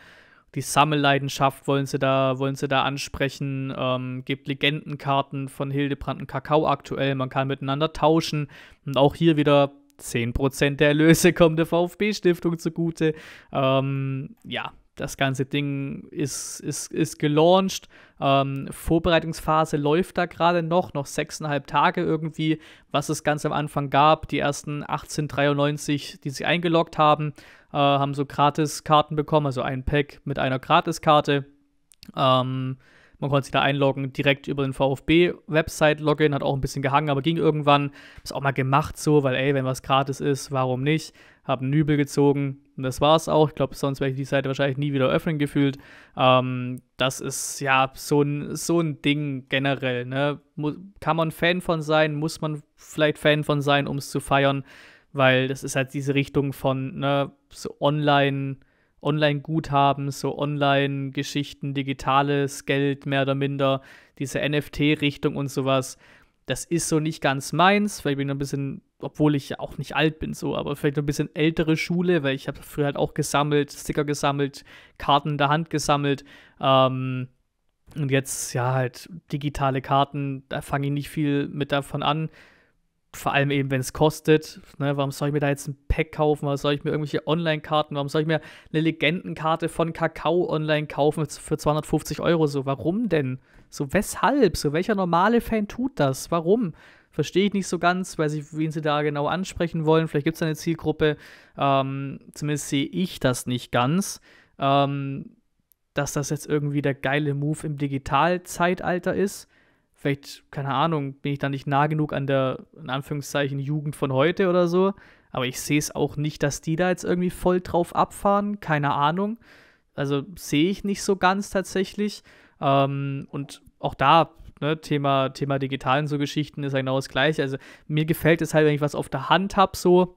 die Sammelleidenschaft wollen sie da, wollen sie da ansprechen, ähm, gibt Legendenkarten von Hildebrand und Kakao aktuell, man kann miteinander tauschen und auch hier wieder 10% der Erlöse kommen der VfB-Stiftung zugute. Ähm, ja, das ganze Ding ist, ist, ist gelauncht. Ähm, Vorbereitungsphase läuft da gerade noch, noch sechseinhalb Tage irgendwie, was es ganz am Anfang gab. Die ersten 1893, die sich eingeloggt haben, äh, haben so Gratiskarten bekommen, also ein Pack mit einer Gratiskarte. Ähm, man konnte sich da einloggen, direkt über den VfB-Website-Login, hat auch ein bisschen gehangen, aber ging irgendwann. Ist auch mal gemacht so, weil ey, wenn was gratis ist, warum nicht? Hab einen Nübel gezogen und das war's auch. Ich glaube, sonst werde ich die Seite wahrscheinlich nie wieder öffnen gefühlt. Ähm, das ist ja so ein, so ein Ding generell. Ne? Kann man Fan von sein? Muss man vielleicht Fan von sein, um es zu feiern? Weil das ist halt diese Richtung von ne, so online- Online-Guthaben, so Online-Geschichten, digitales Geld mehr oder minder, diese NFT-Richtung und sowas. Das ist so nicht ganz meins. Vielleicht bin ich ein bisschen, obwohl ich ja auch nicht alt bin, so, aber vielleicht noch ein bisschen ältere Schule, weil ich habe früher halt auch gesammelt, Sticker gesammelt, Karten in der Hand gesammelt. Ähm, und jetzt, ja, halt digitale Karten, da fange ich nicht viel mit davon an vor allem eben, wenn es kostet. Ne? Warum soll ich mir da jetzt ein Pack kaufen? Warum soll ich mir irgendwelche Online-Karten? Warum soll ich mir eine Legendenkarte von Kakao online kaufen für 250 Euro? So, warum denn? So, weshalb? So, welcher normale Fan tut das? Warum? Verstehe ich nicht so ganz, weiß ich, wen sie da genau ansprechen wollen. Vielleicht gibt es eine Zielgruppe. Ähm, zumindest sehe ich das nicht ganz. Ähm, dass das jetzt irgendwie der geile Move im Digitalzeitalter ist vielleicht, keine Ahnung, bin ich da nicht nah genug an der, in Anführungszeichen, Jugend von heute oder so. Aber ich sehe es auch nicht, dass die da jetzt irgendwie voll drauf abfahren. Keine Ahnung. Also sehe ich nicht so ganz tatsächlich. Ähm, und auch da, ne, Thema, Thema digitalen so Geschichten ist ja genau das gleiche. Also mir gefällt es halt, wenn ich was auf der Hand habe, so.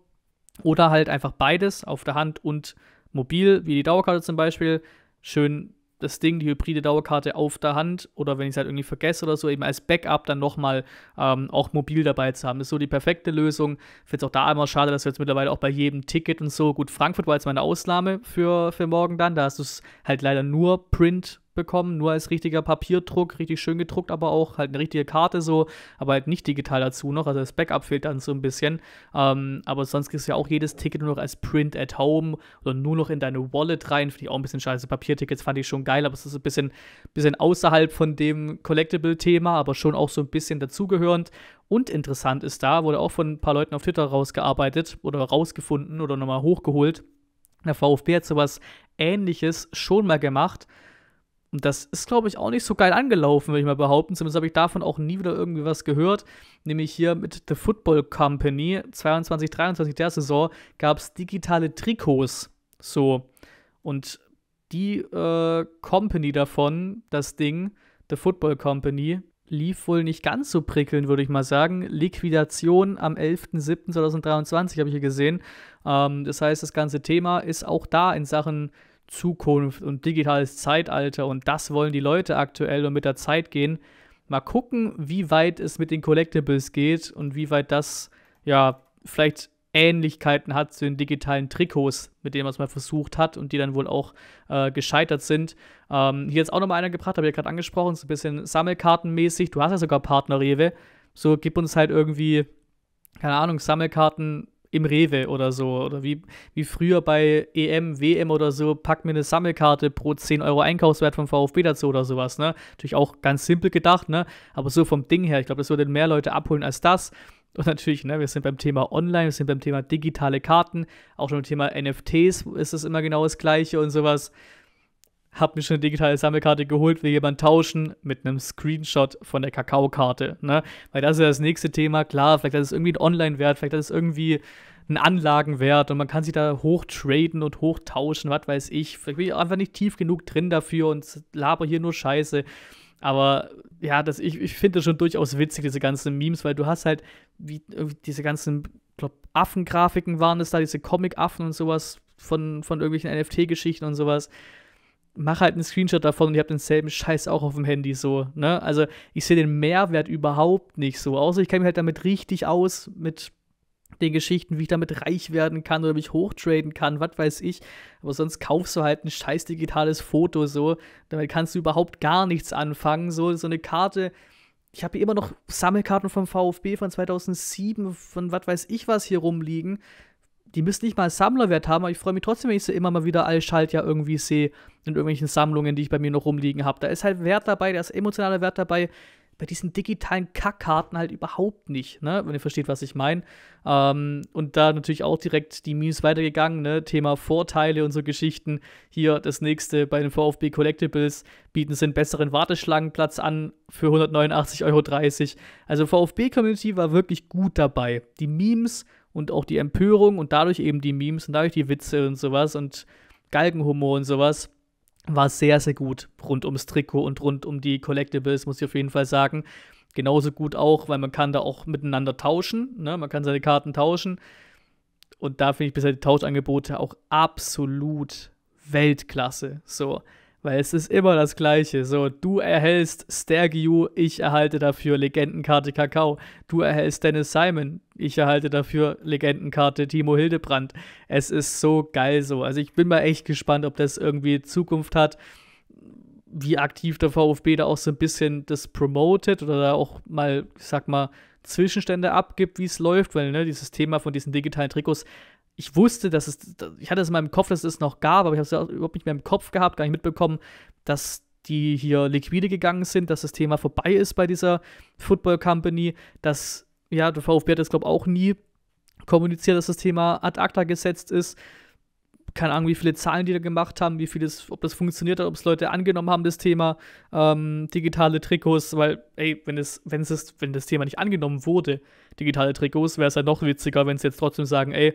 Oder halt einfach beides, auf der Hand und mobil, wie die Dauerkarte zum Beispiel. Schön das Ding, die hybride Dauerkarte auf der Hand oder wenn ich es halt irgendwie vergesse oder so, eben als Backup dann nochmal ähm, auch mobil dabei zu haben. Das ist so die perfekte Lösung. Ich Finde es auch da immer schade, dass wir jetzt mittlerweile auch bei jedem Ticket und so, gut, Frankfurt war jetzt meine Ausnahme für, für morgen dann, da hast du es halt leider nur Print bekommen, nur als richtiger Papierdruck, richtig schön gedruckt, aber auch halt eine richtige Karte so, aber halt nicht digital dazu noch, also das Backup fehlt dann so ein bisschen. Ähm, aber sonst kriegst du ja auch jedes Ticket nur noch als Print at Home oder nur noch in deine Wallet rein, finde ich auch ein bisschen scheiße. Papiertickets fand ich schon geil, aber es ist ein bisschen, bisschen außerhalb von dem Collectible-Thema, aber schon auch so ein bisschen dazugehörend. Und interessant ist da, wurde auch von ein paar Leuten auf Twitter rausgearbeitet oder rausgefunden oder nochmal hochgeholt. Der VfB hat sowas ähnliches schon mal gemacht und das ist, glaube ich, auch nicht so geil angelaufen, würde ich mal behaupten. Zumindest habe ich davon auch nie wieder irgendwie was gehört. Nämlich hier mit The Football Company 22, 23 der Saison gab es digitale Trikots. So. Und die äh, Company davon, das Ding, The Football Company, lief wohl nicht ganz so prickelnd, würde ich mal sagen. Liquidation am 11.07.2023 habe ich hier gesehen. Ähm, das heißt, das ganze Thema ist auch da in Sachen Zukunft und digitales Zeitalter und das wollen die Leute aktuell und mit der Zeit gehen. Mal gucken, wie weit es mit den Collectibles geht und wie weit das ja vielleicht Ähnlichkeiten hat zu den digitalen Trikots, mit denen man es mal versucht hat und die dann wohl auch äh, gescheitert sind. Ähm, hier jetzt auch nochmal einer gebracht, habe ich ja gerade angesprochen, so ein bisschen Sammelkartenmäßig. Du hast ja sogar Partner, Rewe. So, gib uns halt irgendwie, keine Ahnung, Sammelkarten im Rewe oder so. Oder wie, wie früher bei EM, WM oder so, pack mir eine Sammelkarte pro 10 Euro Einkaufswert vom VfB dazu oder sowas, ne? Natürlich auch ganz simpel gedacht, ne? Aber so vom Ding her, ich glaube, das würde mehr Leute abholen als das. Und natürlich, ne, wir sind beim Thema Online, wir sind beim Thema digitale Karten, auch beim Thema NFTs ist es immer genau das Gleiche und sowas habe mir schon eine digitale Sammelkarte geholt, will jemand tauschen mit einem Screenshot von der Kakaokarte. Ne? Weil das ist ja das nächste Thema, klar, vielleicht das ist irgendwie ein Online-Wert, vielleicht das ist irgendwie ein Anlagenwert und man kann sich da hochtraden und hochtauschen, was weiß ich. Vielleicht bin ich einfach nicht tief genug drin dafür und laber hier nur Scheiße. Aber ja, das, ich, ich finde das schon durchaus witzig, diese ganzen Memes, weil du hast halt wie, diese ganzen, glaub, Affengrafiken waren es da, diese Comic-Affen und sowas von, von irgendwelchen NFT-Geschichten und sowas mach halt einen Screenshot davon und ihr habt denselben Scheiß auch auf dem Handy so, ne? Also ich sehe den Mehrwert überhaupt nicht so, außer ich kenne mich halt damit richtig aus, mit den Geschichten, wie ich damit reich werden kann oder mich hochtraden kann, was weiß ich. Aber sonst kaufst du halt ein scheiß digitales Foto so, damit kannst du überhaupt gar nichts anfangen, so, so eine Karte, ich habe hier immer noch Sammelkarten vom VfB von 2007, von was weiß ich was hier rumliegen die müssen nicht mal Sammlerwert haben, aber ich freue mich trotzdem, wenn ich sie immer mal wieder als Schalt ja irgendwie sehe in irgendwelchen Sammlungen, die ich bei mir noch rumliegen habe. Da ist halt Wert dabei, da ist emotionaler Wert dabei. Bei diesen digitalen Kackkarten halt überhaupt nicht, ne? wenn ihr versteht, was ich meine. Ähm, und da natürlich auch direkt die Memes weitergegangen, ne? Thema Vorteile und so Geschichten. Hier das nächste bei den VfB Collectibles bieten sie einen besseren Warteschlangenplatz an für 189,30 Euro. Also VfB-Community war wirklich gut dabei. Die Memes und auch die Empörung und dadurch eben die Memes und dadurch die Witze und sowas und Galgenhumor und sowas war sehr, sehr gut rund ums Trikot und rund um die Collectibles, muss ich auf jeden Fall sagen. Genauso gut auch, weil man kann da auch miteinander tauschen, ne? man kann seine Karten tauschen. Und da finde ich bisher die Tauschangebote auch absolut Weltklasse. So, weil es ist immer das Gleiche. So, du erhältst Stergiu, ich erhalte dafür Legendenkarte Kakao. Du erhältst Dennis Simon, ich erhalte dafür Legendenkarte Timo Hildebrand. Es ist so geil so. Also ich bin mal echt gespannt, ob das irgendwie Zukunft hat. Wie aktiv der VfB da auch so ein bisschen das promotet oder da auch mal, ich sag mal, Zwischenstände abgibt, wie es läuft, weil ne, dieses Thema von diesen digitalen Trikots ich wusste, dass es, ich hatte es in meinem Kopf, dass es noch gab, aber ich habe es überhaupt nicht mehr im Kopf gehabt, gar nicht mitbekommen, dass die hier liquide gegangen sind, dass das Thema vorbei ist bei dieser Football Company, dass, ja, der VfB hat das, glaube ich, auch nie kommuniziert, dass das Thema ad acta gesetzt ist. Keine Ahnung, wie viele Zahlen die da gemacht haben, wie viel das, ob das funktioniert hat, ob es Leute angenommen haben, das Thema ähm, digitale Trikots, weil, ey, wenn es, wenn es, wenn das Thema nicht angenommen wurde, digitale Trikots, wäre es ja noch witziger, wenn sie jetzt trotzdem sagen, ey,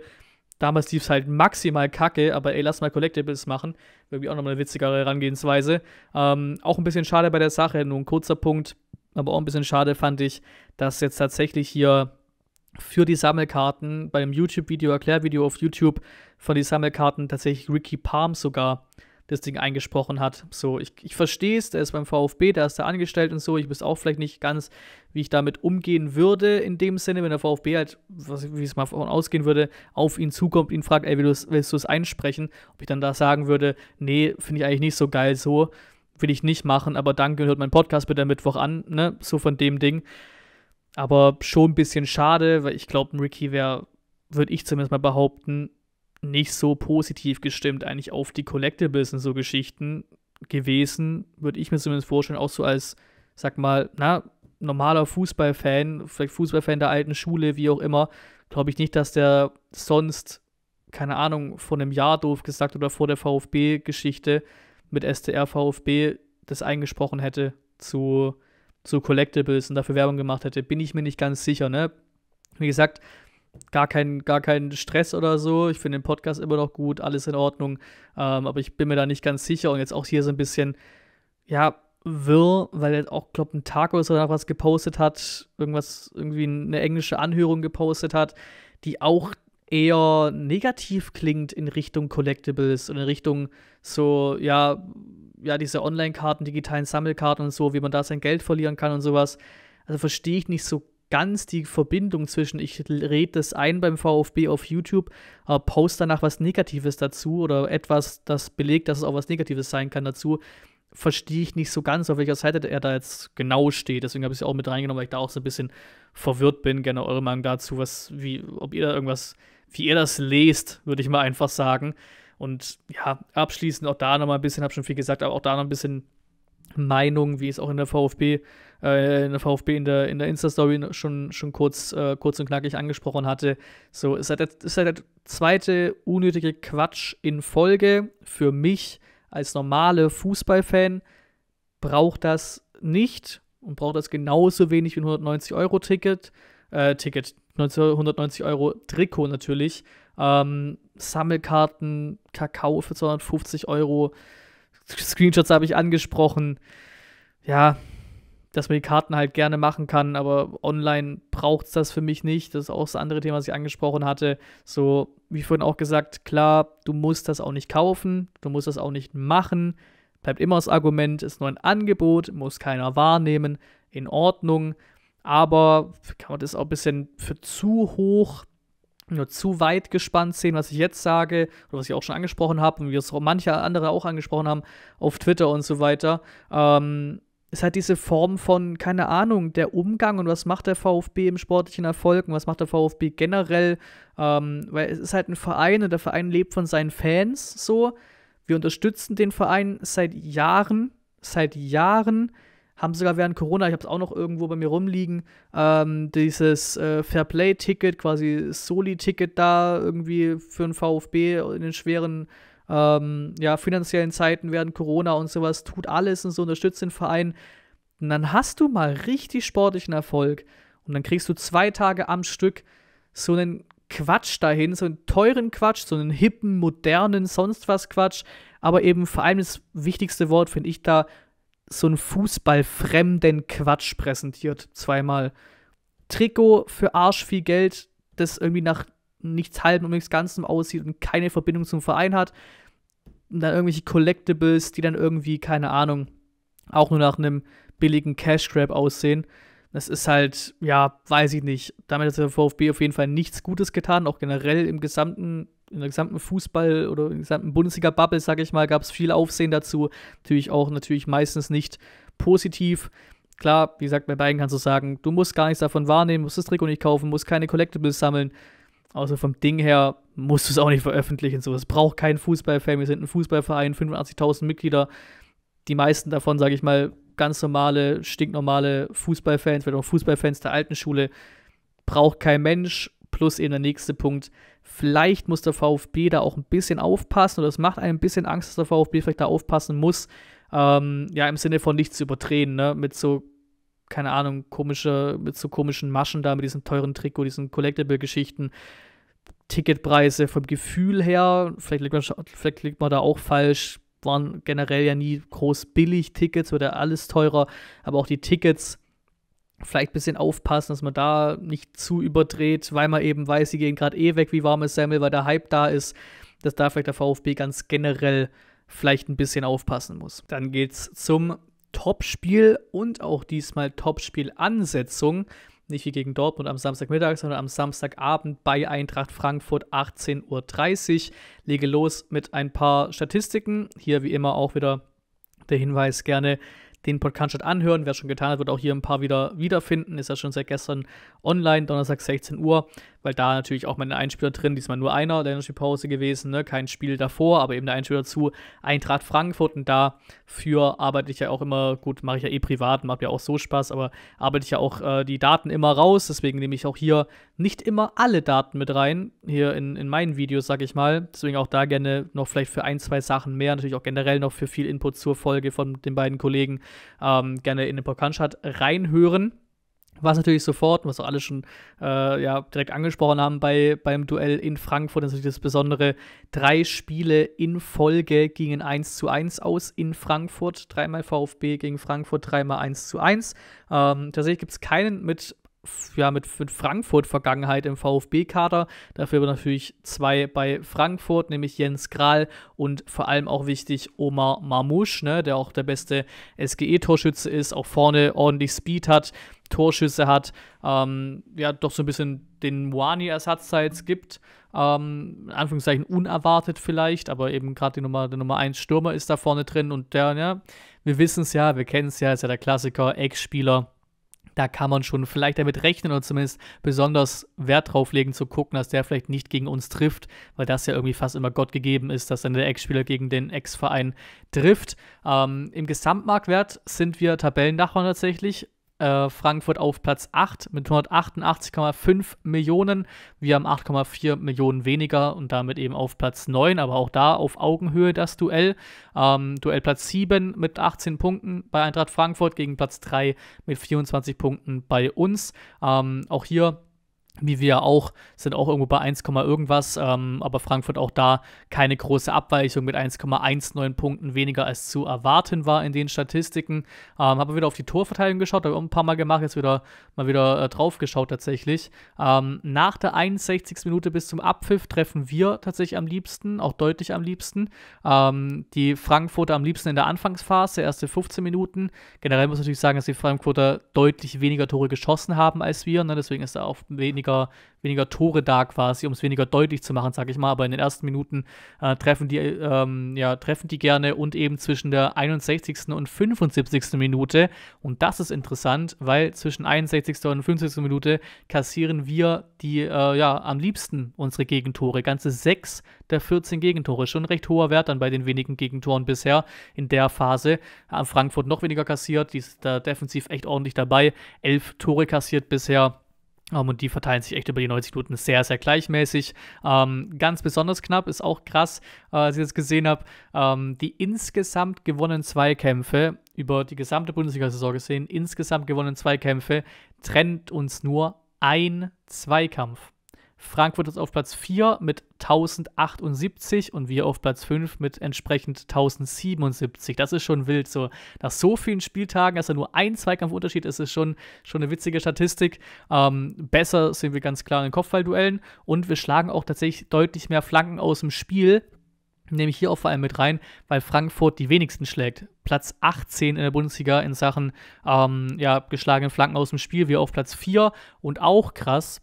Damals lief es halt maximal kacke, aber ey, lass mal Collectibles machen. Irgendwie auch nochmal eine witzigere Herangehensweise. Ähm, auch ein bisschen schade bei der Sache, nur ein kurzer Punkt, aber auch ein bisschen schade fand ich, dass jetzt tatsächlich hier für die Sammelkarten bei dem YouTube-Video, Erklärvideo auf YouTube von den Sammelkarten tatsächlich Ricky Palm sogar das Ding eingesprochen hat. So, ich, ich verstehe es, der ist beim VfB, der ist da angestellt und so. Ich wüsste auch vielleicht nicht ganz, wie ich damit umgehen würde, in dem Sinne, wenn der VfB halt, was, wie es mal davon ausgehen würde, auf ihn zukommt, ihn fragt, ey, willst, du es einsprechen? Ob ich dann da sagen würde, nee, finde ich eigentlich nicht so geil, so will ich nicht machen, aber danke, hört meinen Podcast bitte am Mittwoch an, ne, so von dem Ding. Aber schon ein bisschen schade, weil ich glaube, Ricky wäre, würde ich zumindest mal behaupten, nicht so positiv gestimmt eigentlich auf die Collectibles und so Geschichten gewesen, würde ich mir zumindest vorstellen, auch so als, sag mal, na, normaler Fußballfan, vielleicht Fußballfan der alten Schule, wie auch immer, glaube ich nicht, dass der sonst, keine Ahnung, vor einem Jahr doof gesagt oder vor der VfB-Geschichte mit STR VfB das eingesprochen hätte zu, zu Collectibles und dafür Werbung gemacht hätte, bin ich mir nicht ganz sicher, ne? Wie gesagt, gar keinen gar kein Stress oder so. Ich finde den Podcast immer noch gut, alles in Ordnung. Ähm, aber ich bin mir da nicht ganz sicher und jetzt auch hier so ein bisschen, ja, wirr, weil er auch, glaube ein Tag oder so danach was gepostet hat, irgendwas, irgendwie eine englische Anhörung gepostet hat, die auch eher negativ klingt in Richtung Collectibles und in Richtung so, ja, ja, diese Online-Karten, digitalen Sammelkarten und so, wie man da sein Geld verlieren kann und sowas. Also verstehe ich nicht so ganz die Verbindung zwischen, ich rede das ein beim VfB auf YouTube, aber post danach was Negatives dazu oder etwas, das belegt, dass es auch was Negatives sein kann dazu, verstehe ich nicht so ganz, auf welcher Seite er da jetzt genau steht. Deswegen habe ich es auch mit reingenommen, weil ich da auch so ein bisschen verwirrt bin. Gerne eure Meinung dazu, was, wie, ob ihr da irgendwas, wie ihr das lest, würde ich mal einfach sagen. Und ja, abschließend auch da nochmal ein bisschen, habe schon viel gesagt, aber auch da noch ein bisschen Meinung, wie es auch in der VfB, äh, in der VfB in der, in der Insta-Story schon, schon kurz, äh, kurz und knackig angesprochen hatte. So, ist halt, der, ist halt der zweite unnötige Quatsch in Folge. Für mich als normale Fußballfan braucht das nicht und braucht das genauso wenig wie ein 190-Euro-Ticket. Äh, Ticket, 190 Euro Trikot natürlich. Ähm, Sammelkarten, Kakao für 250 Euro. Screenshots habe ich angesprochen. Ja, dass man die Karten halt gerne machen kann, aber online braucht es das für mich nicht. Das ist auch das andere Thema, was ich angesprochen hatte. So, wie vorhin auch gesagt, klar, du musst das auch nicht kaufen, du musst das auch nicht machen. Bleibt immer das Argument, ist nur ein Angebot, muss keiner wahrnehmen, in Ordnung. Aber kann man das auch ein bisschen für zu hoch nur zu weit gespannt sehen, was ich jetzt sage oder was ich auch schon angesprochen habe und wie es auch manche andere auch angesprochen haben auf Twitter und so weiter. Ähm, ist halt diese Form von, keine Ahnung, der Umgang und was macht der VfB im sportlichen Erfolg und was macht der VfB generell, ähm, weil es ist halt ein Verein und der Verein lebt von seinen Fans so. Wir unterstützen den Verein seit Jahren, seit Jahren haben sogar während Corona, ich habe es auch noch irgendwo bei mir rumliegen, ähm, dieses äh, Fairplay-Ticket, quasi Soli-Ticket da irgendwie für den VfB in den schweren ähm, ja, finanziellen Zeiten während Corona und sowas, tut alles und so, unterstützt den Verein. Und dann hast du mal richtig sportlichen Erfolg und dann kriegst du zwei Tage am Stück so einen Quatsch dahin, so einen teuren Quatsch, so einen hippen, modernen, sonst was Quatsch. Aber eben vor allem das wichtigste Wort finde ich da so einen fußballfremden Quatsch präsentiert, zweimal. Trikot für Arsch viel Geld, das irgendwie nach nichts halbem und nichts Ganzem aussieht und keine Verbindung zum Verein hat. Und dann irgendwelche Collectibles, die dann irgendwie, keine Ahnung, auch nur nach einem billigen Cash Grab aussehen. Das ist halt, ja, weiß ich nicht. Damit hat der VfB auf jeden Fall nichts Gutes getan, auch generell im gesamten in der gesamten Fußball- oder gesamten Bundesliga-Bubble, sage ich mal, gab es viel Aufsehen dazu. Natürlich auch, natürlich meistens nicht positiv. Klar, wie gesagt, bei beiden kannst du sagen, du musst gar nichts davon wahrnehmen, musst das Trikot nicht kaufen, musst keine Collectibles sammeln. Außer vom Ding her musst du es auch nicht veröffentlichen. So, es braucht kein Fußballfan. Wir sind ein Fußballverein, 85.000 Mitglieder. Die meisten davon, sage ich mal, ganz normale, stinknormale Fußballfans, vielleicht auch Fußballfans der alten Schule. Braucht kein Mensch. Plus eben der nächste Punkt, Vielleicht muss der VfB da auch ein bisschen aufpassen oder es macht einem ein bisschen Angst, dass der VfB vielleicht da aufpassen muss. Ähm, ja, im Sinne von nichts überdrehen, ne? Mit so, keine Ahnung, komische, mit so komischen Maschen da, mit diesem teuren Trikot, diesen Collectible-Geschichten. Ticketpreise vom Gefühl her, vielleicht liegt, man, vielleicht liegt man da auch falsch, waren generell ja nie groß billig Tickets wurde alles teurer, aber auch die Tickets vielleicht ein bisschen aufpassen, dass man da nicht zu überdreht, weil man eben weiß, sie gehen gerade eh weg wie warmes Semmel, weil der Hype da ist, dass da vielleicht der VfB ganz generell vielleicht ein bisschen aufpassen muss. Dann geht's zum Topspiel und auch diesmal Topspielansetzung. Nicht wie gegen Dortmund am Samstagmittag, sondern am Samstagabend bei Eintracht Frankfurt 18.30 Uhr. Lege los mit ein paar Statistiken. Hier wie immer auch wieder der Hinweis gerne den Podcast anhören. Wer schon getan hat, wird auch hier ein paar wieder wiederfinden. Ist ja schon seit gestern online, Donnerstag 16 Uhr, weil da natürlich auch meine Einspieler drin, diesmal nur einer, der ist gewesen, ne? kein Spiel davor, aber eben der Einspieler zu Eintracht Frankfurt und dafür arbeite ich ja auch immer, gut, mache ich ja eh privat, macht ja auch so Spaß, aber arbeite ich ja auch äh, die Daten immer raus, deswegen nehme ich auch hier nicht immer alle Daten mit rein, hier in, in meinen Videos, sage ich mal, deswegen auch da gerne noch vielleicht für ein, zwei Sachen mehr, natürlich auch generell noch für viel Input zur Folge von den beiden Kollegen ähm, gerne in den Podcast reinhören. Was natürlich sofort, was auch alle schon äh, ja, direkt angesprochen haben bei, beim Duell in Frankfurt, das ist natürlich das Besondere. Drei Spiele in Folge gingen 1 zu 1 aus in Frankfurt. Dreimal VfB gegen Frankfurt, dreimal 1 zu 1. Ähm, tatsächlich gibt es keinen mit ja, mit, mit Frankfurt-Vergangenheit im VfB-Kader. Dafür aber natürlich zwei bei Frankfurt, nämlich Jens Kral und vor allem auch wichtig Omar Marmouche, ne, der auch der beste SGE-Torschütze ist, auch vorne ordentlich Speed hat, Torschüsse hat, ähm, ja, doch so ein bisschen den Moani-Ersatz da jetzt gibt. Ähm, in Anführungszeichen unerwartet vielleicht, aber eben gerade die Nummer, der Nummer 1 Stürmer ist da vorne drin und der, ja, wir wissen es ja, wir kennen es ja, ist ja der Klassiker, Ex-Spieler da kann man schon vielleicht damit rechnen oder zumindest besonders Wert drauf legen zu gucken, dass der vielleicht nicht gegen uns trifft, weil das ja irgendwie fast immer Gott gegeben ist, dass dann der Ex-Spieler gegen den Ex-Verein trifft. Ähm, Im Gesamtmarktwert sind wir Tabellennachbarn tatsächlich äh, Frankfurt auf Platz 8 mit 188,5 Millionen. Wir haben 8,4 Millionen weniger und damit eben auf Platz 9, aber auch da auf Augenhöhe das Duell. Ähm, Duell Platz 7 mit 18 Punkten bei Eintracht Frankfurt gegen Platz 3 mit 24 Punkten bei uns. Ähm, auch hier wie wir auch, sind auch irgendwo bei 1, irgendwas, ähm, aber Frankfurt auch da keine große Abweichung mit 1,19 Punkten weniger als zu erwarten war in den Statistiken. Ähm, habe wieder auf die Torverteilung geschaut, habe ein paar Mal gemacht, jetzt wieder mal wieder äh, drauf geschaut tatsächlich. Ähm, nach der 61. Minute bis zum Abpfiff treffen wir tatsächlich am liebsten, auch deutlich am liebsten. Ähm, die Frankfurter am liebsten in der Anfangsphase, erste 15 Minuten. Generell muss ich natürlich sagen, dass die Frankfurter deutlich weniger Tore geschossen haben als wir, ne? deswegen ist da auch weniger weniger, weniger Tore da quasi, um es weniger deutlich zu machen, sage ich mal. Aber in den ersten Minuten äh, treffen, die, ähm, ja, treffen die gerne und eben zwischen der 61. und 75. Minute. Und das ist interessant, weil zwischen 61. und 75. Minute kassieren wir die äh, ja, am liebsten unsere Gegentore. Ganze sechs der 14 Gegentore. Schon ein recht hoher Wert dann bei den wenigen Gegentoren bisher in der Phase. Frankfurt noch weniger kassiert, die ist da defensiv echt ordentlich dabei. Elf Tore kassiert bisher um, ähm, und die verteilen sich echt über die 90 Minuten sehr, sehr gleichmäßig. Um, ähm, ganz besonders knapp ist auch krass, äh, als ich das gesehen habe. Um, ähm, die insgesamt gewonnenen Zweikämpfe über die gesamte Bundesliga-Saison gesehen, insgesamt gewonnenen Zweikämpfe trennt uns nur ein Zweikampf. Frankfurt ist auf Platz 4 mit 1078 und wir auf Platz 5 mit entsprechend 1077. Das ist schon wild. So, nach so vielen Spieltagen, dass da nur ein Zweikampfunterschied ist, ist schon, schon eine witzige Statistik. Ähm, besser sind wir ganz klar in den Kopfballduellen und wir schlagen auch tatsächlich deutlich mehr Flanken aus dem Spiel. Nehme ich hier auch vor allem mit rein, weil Frankfurt die wenigsten schlägt. Platz 18 in der Bundesliga in Sachen ähm, ja, geschlagenen Flanken aus dem Spiel, wir auf Platz 4 und auch krass,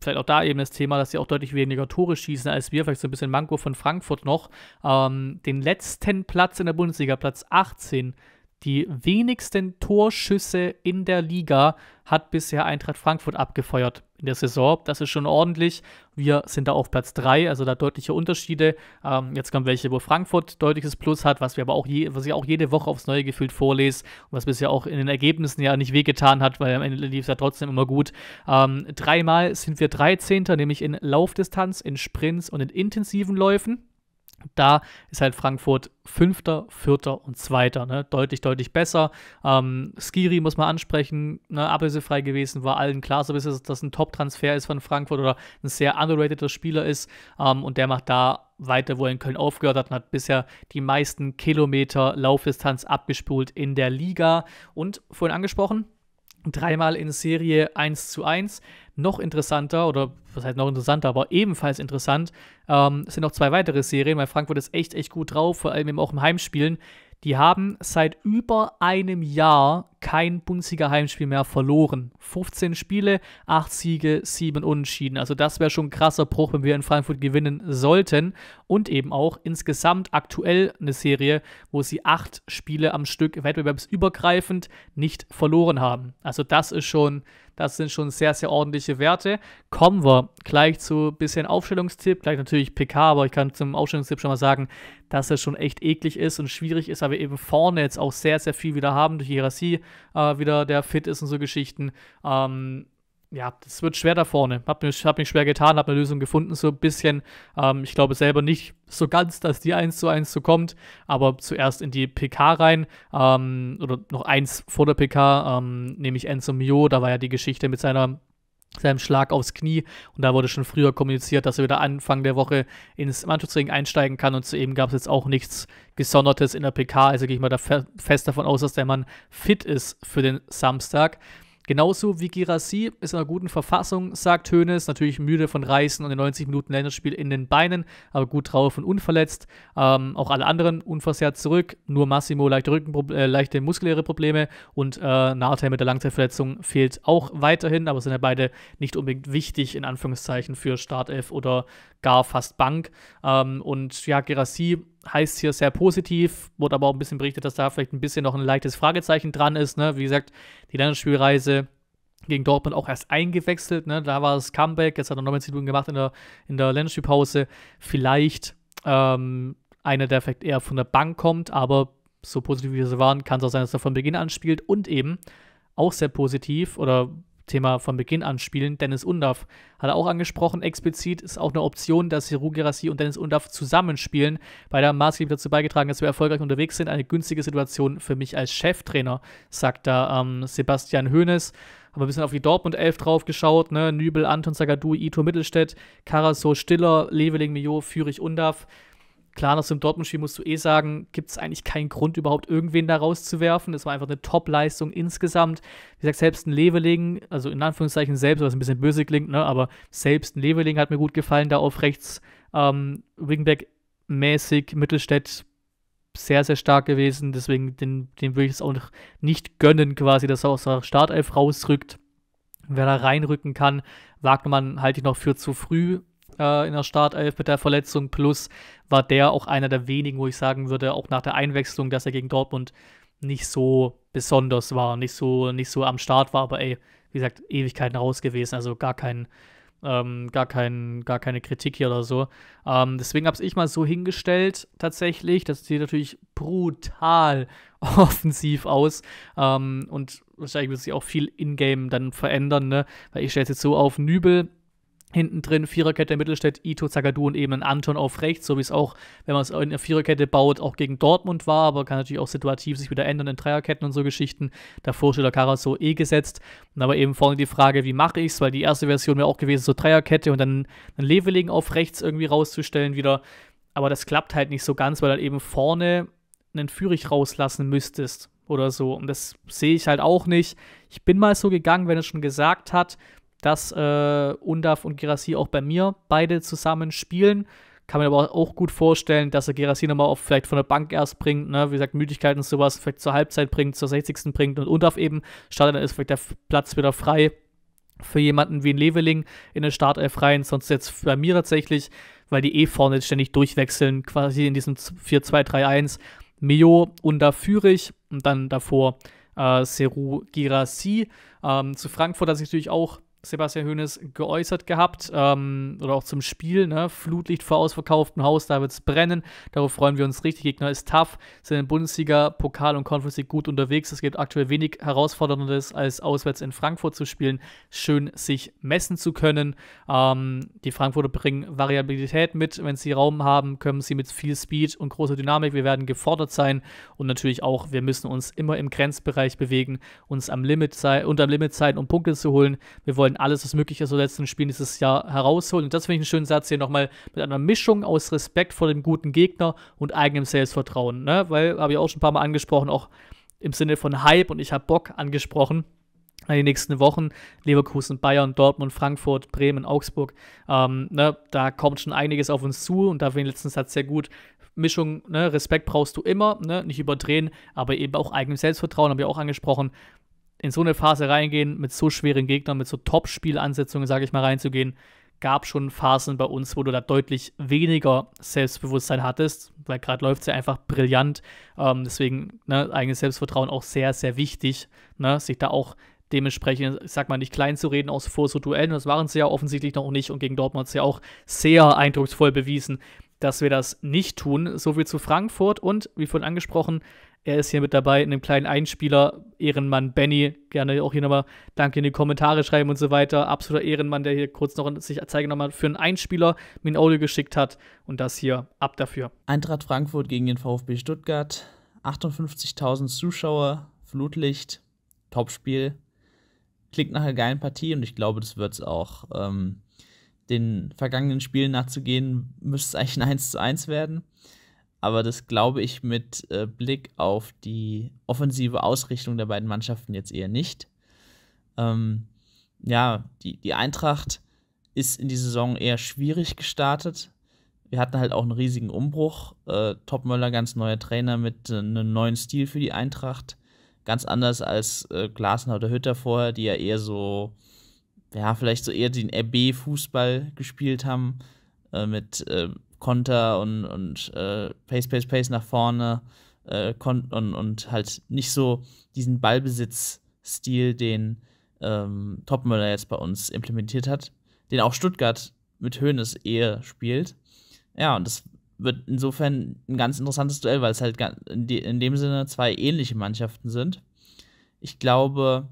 vielleicht auch da eben das Thema, dass sie auch deutlich weniger Tore schießen als wir, vielleicht so ein bisschen Manko von Frankfurt noch, ähm, den letzten Platz in der Bundesliga, Platz 18, die wenigsten Torschüsse in der Liga hat bisher Eintracht Frankfurt abgefeuert in der Saison. Das ist schon ordentlich. Wir sind da auf Platz 3, also da deutliche Unterschiede. Ähm, jetzt kommen welche, wo Frankfurt deutliches Plus hat, was wir aber auch, je, was ich auch jede Woche aufs Neue gefühlt vorlese und was bisher auch in den Ergebnissen ja nicht wehgetan hat, weil am Ende lief es ja trotzdem immer gut. Ähm, dreimal sind wir 13. nämlich in Laufdistanz, in Sprints und in intensiven Läufen. Da ist halt Frankfurt Fünfter, Vierter und Zweiter. Ne? Deutlich, deutlich besser. Ähm, Skiri muss man ansprechen, ne? ablösefrei gewesen, war allen klar, so bis es das ein Top-Transfer ist von Frankfurt oder ein sehr underrateder Spieler ist. Ähm, und der macht da weiter, wo er in Köln aufgehört hat und hat bisher die meisten Kilometer Laufdistanz abgespult in der Liga. Und vorhin angesprochen, dreimal in Serie 1 zu 1. Noch interessanter, oder was heißt noch interessanter, aber ebenfalls interessant, ähm, sind noch zwei weitere Serien, weil Frankfurt ist echt, echt gut drauf, vor allem eben auch im Heimspielen. Die haben seit über einem Jahr kein Bundesliga Heimspiel mehr verloren. 15 Spiele, 8 Siege, 7 Unentschieden. Also das wäre schon ein krasser Bruch, wenn wir in Frankfurt gewinnen sollten und eben auch insgesamt aktuell eine Serie, wo sie 8 Spiele am Stück wettbewerbsübergreifend nicht verloren haben. Also das ist schon das sind schon sehr, sehr ordentliche Werte. Kommen wir gleich zu ein bisschen Aufstellungstipp, gleich natürlich PK, aber ich kann zum Aufstellungstipp schon mal sagen, dass es schon echt eklig ist und schwierig ist, aber eben vorne jetzt auch sehr, sehr viel wieder haben durch Hierarchie, äh, wieder der fit ist und so Geschichten. Ähm, ja, das wird schwer da vorne. Hab mich, hab mich schwer getan, hab eine Lösung gefunden, so ein bisschen. Ähm, ich glaube selber nicht so ganz, dass die 1 zu 1 so kommt, aber zuerst in die PK rein. Ähm, oder noch eins vor der PK, ähm, nämlich Enzo Mio. Da war ja die Geschichte mit seiner seinem Schlag aufs Knie. Und da wurde schon früher kommuniziert, dass er wieder Anfang der Woche ins Mannschaftsring einsteigen kann. Und zu soeben gab es jetzt auch nichts Gesondertes in der PK. Also gehe ich mal da fest davon aus, dass der Mann fit ist für den Samstag. Genauso wie Girassi ist in einer guten Verfassung, sagt Hönes, natürlich müde von Reisen und den 90 Minuten Länderspiel in den Beinen, aber gut drauf und unverletzt. Ähm, auch alle anderen unversehrt zurück, nur Massimo leichte, Rückenpro äh, leichte muskuläre Probleme und äh, Nartei mit der Langzeitverletzung fehlt auch weiterhin, aber sind ja beide nicht unbedingt wichtig, in Anführungszeichen, für Startelf oder gar fast Bank. Ähm, und ja, Girassi heißt hier sehr positiv, wurde aber auch ein bisschen berichtet, dass da vielleicht ein bisschen noch ein leichtes Fragezeichen dran ist. Ne? Wie gesagt, die Länderspielreise gegen Dortmund auch erst eingewechselt. Ne? Da war das Comeback, jetzt hat er 90 Minuten gemacht in der, in der Länderspielpause. Vielleicht ähm, einer, der vielleicht eher von der Bank kommt, aber so positiv wie sie waren, kann es auch sein, dass er von Beginn an spielt und eben auch sehr positiv oder Thema von Beginn an spielen. Dennis Undaff hat er auch angesprochen, explizit ist auch eine Option, dass Seru Gerassi und Dennis Undaff zusammenspielen. Beide haben maßgeblich dazu beigetragen, dass wir erfolgreich unterwegs sind. Eine günstige Situation für mich als Cheftrainer, sagt da ähm, Sebastian Hoeneß. Haben wir ein bisschen auf die Dortmund 11 drauf geschaut, ne? Nübel, Anton, Zagadou, Ito, Mittelstädt, Karaso, Stiller, Leveling, Mio, Fürich, Undaff. Klar, nach dem Dortmund-Spiel musst du eh sagen, gibt es eigentlich keinen Grund, überhaupt irgendwen da rauszuwerfen. Es war einfach eine Top-Leistung insgesamt. Wie gesagt, selbst ein Leveling, also in Anführungszeichen selbst, was ein bisschen böse klingt, ne? aber selbst ein Leveling hat mir gut gefallen, da auf rechts. Ähm, Wingback-mäßig, Mittelstädt sehr, sehr stark gewesen. Deswegen, den, den würde ich es auch nicht gönnen, quasi, dass er aus der Startelf rausrückt. Wer da reinrücken kann, Wagnermann halte ich noch für zu früh äh, in der Startelf mit der Verletzung. Plus war der auch einer der wenigen, wo ich sagen würde, auch nach der Einwechslung, dass er gegen Dortmund nicht so besonders war, nicht so, nicht so am Start war, aber ey, wie gesagt, Ewigkeiten raus gewesen, also gar kein, ähm, gar, kein, gar keine Kritik hier oder so. Ähm, deswegen habe ich mal so hingestellt, tatsächlich. Das sieht natürlich brutal offensiv aus ähm, und wahrscheinlich wird sich auch viel in-game dann verändern, ne? Weil ich stelle es jetzt so auf: Nübel, Hinten drin Viererkette Mittelstädt, Ito, Zagadou und eben ein Anton auf rechts, so wie es auch, wenn man es in der Viererkette baut, auch gegen Dortmund war, aber kann natürlich auch situativ sich wieder ändern in Dreierketten und so Geschichten. Davor steht der Karaso eh gesetzt. Und aber eben vorne die Frage, wie mache ich es, weil die erste Version wäre auch gewesen, so Dreierkette und dann ein Leveling auf rechts irgendwie rauszustellen wieder. Aber das klappt halt nicht so ganz, weil dann halt eben vorne einen Führig rauslassen müsstest oder so. Und das sehe ich halt auch nicht. Ich bin mal so gegangen, wenn es schon gesagt hat, dass äh, Undav und Gerassi auch bei mir beide zusammen spielen. Kann man aber auch gut vorstellen, dass er Gerassi nochmal auf, vielleicht von der Bank erst bringt, ne? wie gesagt, Müdigkeit und sowas, vielleicht zur Halbzeit bringt, zur 60. bringt und Undav eben startet, dann ist vielleicht der Platz wieder frei für jemanden wie ein Leveling in den Startelf rein, sonst jetzt bei mir tatsächlich, weil die eh vorne ständig durchwechseln, quasi in diesem 4-2-3-1, Mio, Undav, Führig und dann davor äh, Seru Girassi. Ähm, zu Frankfurt hat sich natürlich auch Sebastian Hoeneß geäußert gehabt ähm, oder auch zum Spiel. Ne? Flutlicht vor ausverkauftem Haus, da wird es brennen. Darauf freuen wir uns richtig. Gegner ist tough, sind in Bundesliga, Pokal und Conference League gut unterwegs. Es gibt aktuell wenig Herausforderndes, als auswärts in Frankfurt zu spielen. Schön, sich messen zu können. Ähm, die Frankfurter bringen Variabilität mit. Wenn sie Raum haben, können sie mit viel Speed und großer Dynamik. Wir werden gefordert sein und natürlich auch, wir müssen uns immer im Grenzbereich bewegen, uns am Limit sein und am Limit sein, um Punkte zu holen. Wir wollen wollen alles, was möglich ist, aus den letzten Spielen dieses Jahr herausholen. Und das finde ich einen schönen Satz hier nochmal mit einer Mischung aus Respekt vor dem guten Gegner und eigenem Selbstvertrauen. Ne? Weil, habe ich auch schon ein paar Mal angesprochen, auch im Sinne von Hype und ich habe Bock angesprochen die nächsten Wochen. Leverkusen, Bayern, Dortmund, Frankfurt, Bremen, Augsburg. Ähm, ne, da kommt schon einiges auf uns zu und da finde ich den letzten Satz sehr gut. Mischung, ne, Respekt brauchst du immer, ne, nicht überdrehen, aber eben auch eigenes Selbstvertrauen, habe ich auch angesprochen in so eine Phase reingehen, mit so schweren Gegnern, mit so Top-Spielansetzungen, sage ich mal, reinzugehen, gab schon Phasen bei uns, wo du da deutlich weniger Selbstbewusstsein hattest, weil gerade läuft es ja einfach brillant. Ähm, deswegen ne, eigenes Selbstvertrauen auch sehr, sehr wichtig, ne, sich da auch dementsprechend, ich sag mal, nicht klein zu reden aus vor so Duellen. Das waren sie ja offensichtlich noch nicht und gegen Dortmund ja auch sehr eindrucksvoll bewiesen, dass wir das nicht tun. So viel zu Frankfurt und, wie vorhin angesprochen, er ist hier mit dabei in einem kleinen Einspieler. Ehrenmann Benny, gerne auch hier nochmal Danke in die Kommentare schreiben und so weiter. Absoluter Ehrenmann, der hier kurz noch sich zeigen nochmal für einen Einspieler mir ein Audio geschickt hat und das hier ab dafür. Eintracht Frankfurt gegen den VfB Stuttgart. 58.000 Zuschauer, Flutlicht, Topspiel. Klingt nach einer geilen Partie und ich glaube, das wird es auch. Ähm, den vergangenen Spielen nachzugehen, müsste es eigentlich ein 1 zu 1 werden. Aber das glaube ich mit äh, Blick auf die offensive Ausrichtung der beiden Mannschaften jetzt eher nicht. Ähm, ja, die, die Eintracht ist in die Saison eher schwierig gestartet. Wir hatten halt auch einen riesigen Umbruch. Äh, Topmöller, ganz neuer Trainer mit äh, einem neuen Stil für die Eintracht. Ganz anders als äh, Glasner oder Hütter vorher, die ja eher so, ja, vielleicht so eher den RB-Fußball gespielt haben. Äh, mit äh, Konter und, und äh, Pace, Pace, Pace nach vorne äh, und, und halt nicht so diesen Ballbesitz-Stil, den ähm, Topmüller jetzt bei uns implementiert hat, den auch Stuttgart mit Höhnes eher spielt. Ja, und das wird insofern ein ganz interessantes Duell, weil es halt in dem Sinne zwei ähnliche Mannschaften sind. Ich glaube,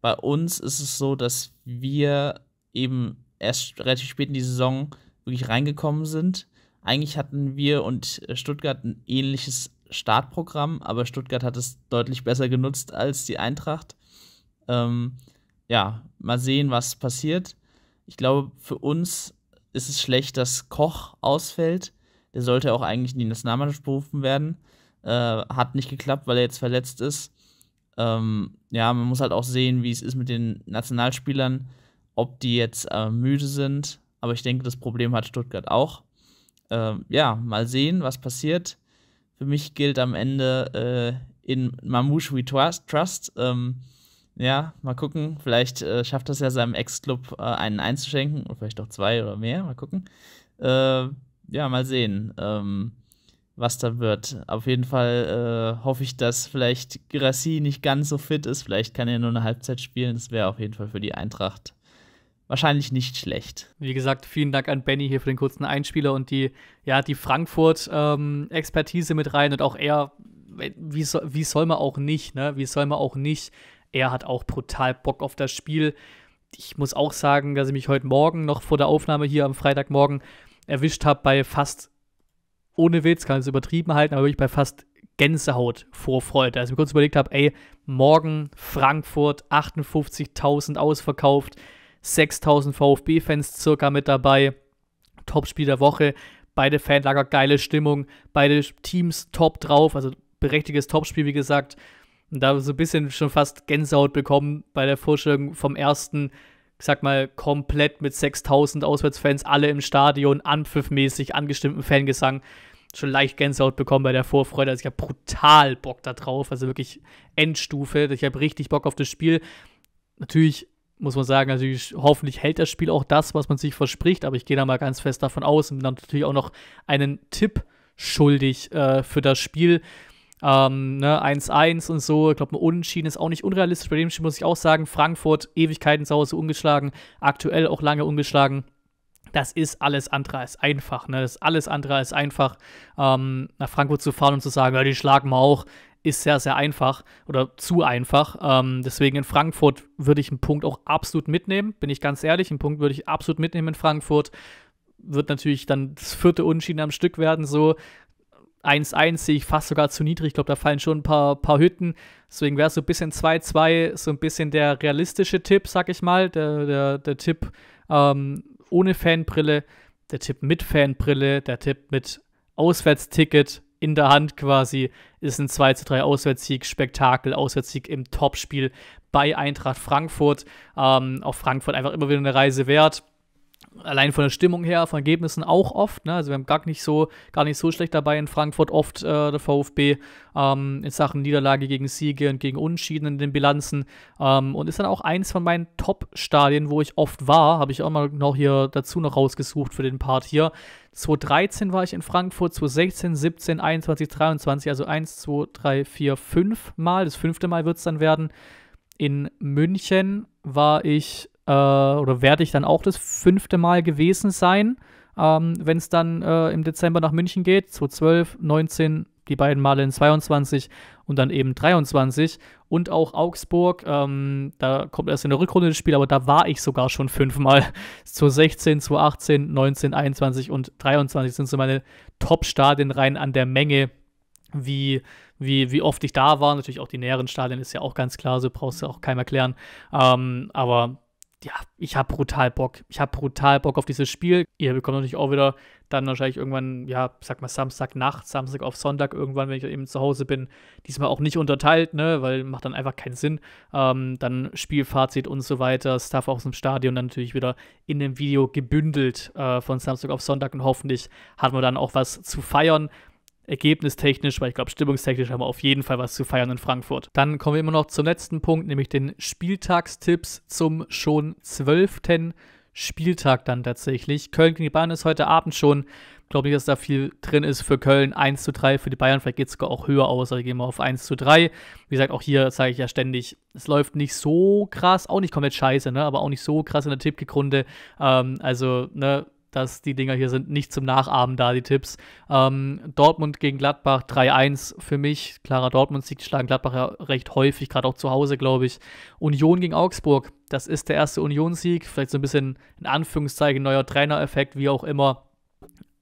bei uns ist es so, dass wir eben erst relativ spät in die Saison wirklich reingekommen sind eigentlich hatten wir und äh, Stuttgart ein ähnliches Startprogramm, aber Stuttgart hat es deutlich besser genutzt als die Eintracht. Ähm, ja, mal sehen, was passiert. Ich glaube, für uns ist es schlecht, dass Koch ausfällt. Der sollte auch eigentlich in die Nationalmannschaft berufen werden. Äh, hat nicht geklappt, weil er jetzt verletzt ist. Ähm, ja, man muss halt auch sehen, wie es ist mit den Nationalspielern, ob die jetzt äh, müde sind. Aber ich denke, das Problem hat Stuttgart auch äh, ja, mal sehen, was passiert. Für mich gilt am Ende äh, in Mamouche We Trust. Ähm, ja, mal gucken. Vielleicht äh, schafft das ja seinem Ex-Club äh, einen einzuschenken. Oder vielleicht auch zwei oder mehr. Mal gucken. Ähm, ja, mal sehen, ähm, was da wird. Auf jeden Fall äh, hoffe ich, dass vielleicht Girassi nicht ganz so fit ist. Vielleicht kann er nur eine Halbzeit spielen. Das wäre auf jeden Fall für die Eintracht wahrscheinlich nicht schlecht. Wie gesagt, vielen Dank an Benny hier für den kurzen Einspieler und die, ja, die Frankfurt-Expertise ähm, mit rein und auch er, wie, so, wie soll man auch nicht, ne? Wie soll man auch nicht? Er hat auch brutal Bock auf das Spiel. Ich muss auch sagen, dass ich mich heute Morgen noch vor der Aufnahme hier am Freitagmorgen erwischt habe bei fast, ohne Witz, kann ich es übertrieben halten, aber wirklich bei fast Gänsehaut vor Freude. Als ich mir kurz überlegt habe, ey, morgen Frankfurt, 58.000 ausverkauft, 6000 VfB-Fans circa mit dabei. Topspiel der Woche. Beide Fanlager, geile Stimmung. Beide Teams top drauf. Also berechtigtes Topspiel, wie gesagt. Und da so ein bisschen schon fast Gänsehaut bekommen bei der Vorstellung vom ersten, ich sag mal, komplett mit 6000 Auswärtsfans, alle im Stadion, anpfiffmäßig, angestimmten Fangesang. Schon leicht Gänsehaut bekommen bei der Vorfreude. Also ich habe brutal Bock da drauf. Also wirklich Endstufe. Ich habe richtig Bock auf das Spiel. Natürlich muss man sagen, natürlich, hoffentlich hält das Spiel auch das, was man sich verspricht, aber ich gehe da mal ganz fest davon aus und dann natürlich auch noch einen Tipp schuldig äh, für das Spiel. Ähm, ne, 1-1 und so. Ich glaube, ein Unentschieden ist auch nicht unrealistisch. Bei dem Spiel muss ich auch sagen, Frankfurt, Ewigkeiten zu Hause ungeschlagen, aktuell auch lange ungeschlagen. Das ist alles andere als einfach. Ne? Das ist alles andere als einfach, ähm, nach Frankfurt zu fahren und zu sagen, ja, die schlagen wir auch ist sehr, sehr einfach oder zu einfach. Ähm, deswegen in Frankfurt würde ich einen Punkt auch absolut mitnehmen, bin ich ganz ehrlich. Einen Punkt würde ich absolut mitnehmen in Frankfurt. Wird natürlich dann das vierte Unentschieden am Stück werden, so. 1-1 sehe ich fast sogar zu niedrig. Ich glaube, da fallen schon ein paar, paar Hütten. Deswegen wäre so ein bisschen 2-2 so ein bisschen der realistische Tipp, sag ich mal. Der, der, der Tipp ähm, ohne Fanbrille, der Tipp mit Fanbrille, der Tipp mit Auswärtsticket in der Hand quasi, ist ein 2 zu 3 Auswärtssieg, Spektakel, Auswärtssieg im Topspiel bei Eintracht Frankfurt. Ähm, auch Frankfurt einfach immer wieder eine Reise wert allein von der Stimmung her, von Ergebnissen auch oft. Ne? Also wir haben gar nicht so, gar nicht so schlecht dabei in Frankfurt oft äh, der VfB ähm, in Sachen Niederlage gegen Siege und gegen Unschieden in den Bilanzen. Ähm, und ist dann auch eins von meinen Top-Stadien, wo ich oft war. Habe ich auch mal noch hier dazu noch rausgesucht für den Part hier. 2013 war ich in Frankfurt, 2016, 17, 21, 23, also 1, 2, 3, 4, 5 Mal. Das fünfte Mal wird es dann werden. In München war ich äh, oder werde ich dann auch das fünfte Mal gewesen sein, ähm, wenn es dann äh, im Dezember nach München geht. 2012, 19, die beiden Male in 22 und dann eben 23. Und auch Augsburg, ähm, da kommt erst in der Rückrunde das Spiel, aber da war ich sogar schon fünfmal. 2016, 2018, 19, 21 und 23 sind so meine Top-Stadien rein an der Menge, wie, wie, wie oft ich da war. Natürlich auch die näheren Stadien ist ja auch ganz klar, so brauchst du auch keinem erklären. Ähm, aber ja, ich habe brutal Bock. Ich habe brutal Bock auf dieses Spiel. Ihr bekommt natürlich auch wieder dann wahrscheinlich irgendwann, ja, sag mal Samstagnacht, Samstag auf Sonntag irgendwann, wenn ich eben zu Hause bin. Diesmal auch nicht unterteilt, ne, weil macht dann einfach keinen Sinn. Ähm, dann Spielfazit und so weiter, Stuff aus dem Stadion dann natürlich wieder in dem Video gebündelt äh, von Samstag auf Sonntag und hoffentlich hat man dann auch was zu feiern ergebnistechnisch, weil ich glaube, stimmungstechnisch haben wir auf jeden Fall was zu feiern in Frankfurt. Dann kommen wir immer noch zum letzten Punkt, nämlich den Spieltagstipps zum schon zwölften Spieltag dann tatsächlich. Köln gegen die Bayern ist heute Abend schon. Ich glaube nicht, dass da viel drin ist für Köln. 1 zu 3 für die Bayern. Vielleicht geht es sogar auch höher aus. Also gehen wir auf 1 zu 3. Wie gesagt, auch hier sage ich ja ständig, es läuft nicht so krass. Auch nicht komplett scheiße, ne? aber auch nicht so krass in der Tippgegrunde. Ähm, also, ne, dass die Dinger hier sind nicht zum Nachahmen da, die Tipps. Ähm, Dortmund gegen Gladbach 3-1 für mich. Klarer Dortmund-Sieg, die schlagen Gladbach ja recht häufig, gerade auch zu Hause, glaube ich. Union gegen Augsburg, das ist der erste Union-Sieg. Vielleicht so ein bisschen in Anführungszeichen neuer Trainereffekt, wie auch immer.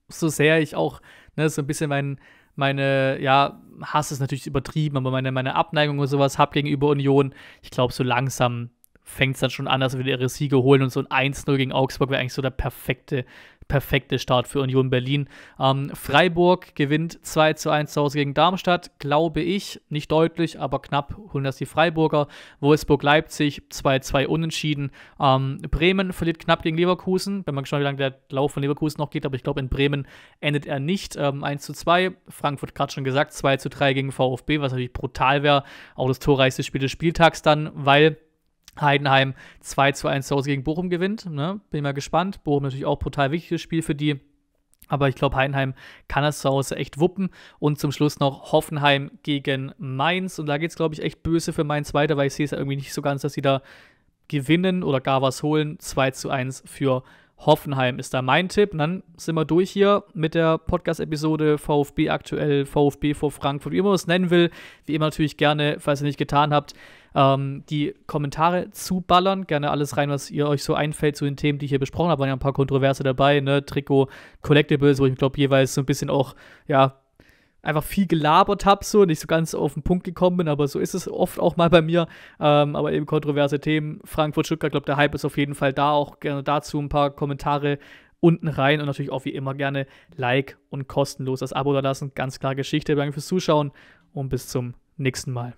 So sehr ich auch ne, so ein bisschen meinen meine, ja, Hass ist natürlich übertrieben, aber meine, meine Abneigung und sowas habe gegenüber Union. Ich glaube, so langsam fängt es dann schon an, dass wir ihre Siege holen und so ein 1-0 gegen Augsburg wäre eigentlich so der perfekte, perfekte Start für Union Berlin. Ähm, Freiburg gewinnt 2 zu 1 zu Hause gegen Darmstadt, glaube ich. Nicht deutlich, aber knapp holen das die Freiburger. Wolfsburg-Leipzig 2-2 unentschieden. Ähm, Bremen verliert knapp gegen Leverkusen. Bin mal gespannt, wie lange der Lauf von Leverkusen noch geht, aber ich glaube, in Bremen endet er nicht. Ähm, 1 zu 2. Frankfurt gerade schon gesagt, 2 zu 3 gegen VfB, was natürlich brutal wäre. Auch das torreichste Spiel des Spieltags dann, weil Heidenheim 2 zu 1 zu Hause gegen Bochum gewinnt. Ne? Bin mal gespannt. Bochum natürlich auch brutal wichtiges Spiel für die. Aber ich glaube, Heidenheim kann das zu Hause echt wuppen. Und zum Schluss noch Hoffenheim gegen Mainz. Und da geht es, glaube ich, echt böse für Mainz weiter, weil ich sehe es ja irgendwie nicht so ganz, dass sie da gewinnen oder gar was holen. 2 zu 1 für Hoffenheim ist da mein Tipp. Und dann sind wir durch hier mit der Podcast-Episode VfB aktuell, VfB vor Frankfurt, wie immer man es nennen will. Wie immer natürlich gerne, falls ihr nicht getan habt, ähm, die Kommentare zu ballern. Gerne alles rein, was ihr euch so einfällt zu den Themen, die ich hier besprochen habe. Waren ja ein paar Kontroverse dabei, ne? Trikot, Collectibles, wo ich glaube jeweils so ein bisschen auch, ja, einfach viel gelabert habe, so nicht so ganz auf den Punkt gekommen bin, aber so ist es oft auch mal bei mir. Ähm, aber eben kontroverse Themen. Frankfurt, Stuttgart, glaube der Hype ist auf jeden Fall da. Auch gerne dazu ein paar Kommentare unten rein und natürlich auch wie immer gerne Like und kostenlos das Abo da lassen. Ganz klar Geschichte. Danke fürs Zuschauen und bis zum nächsten Mal.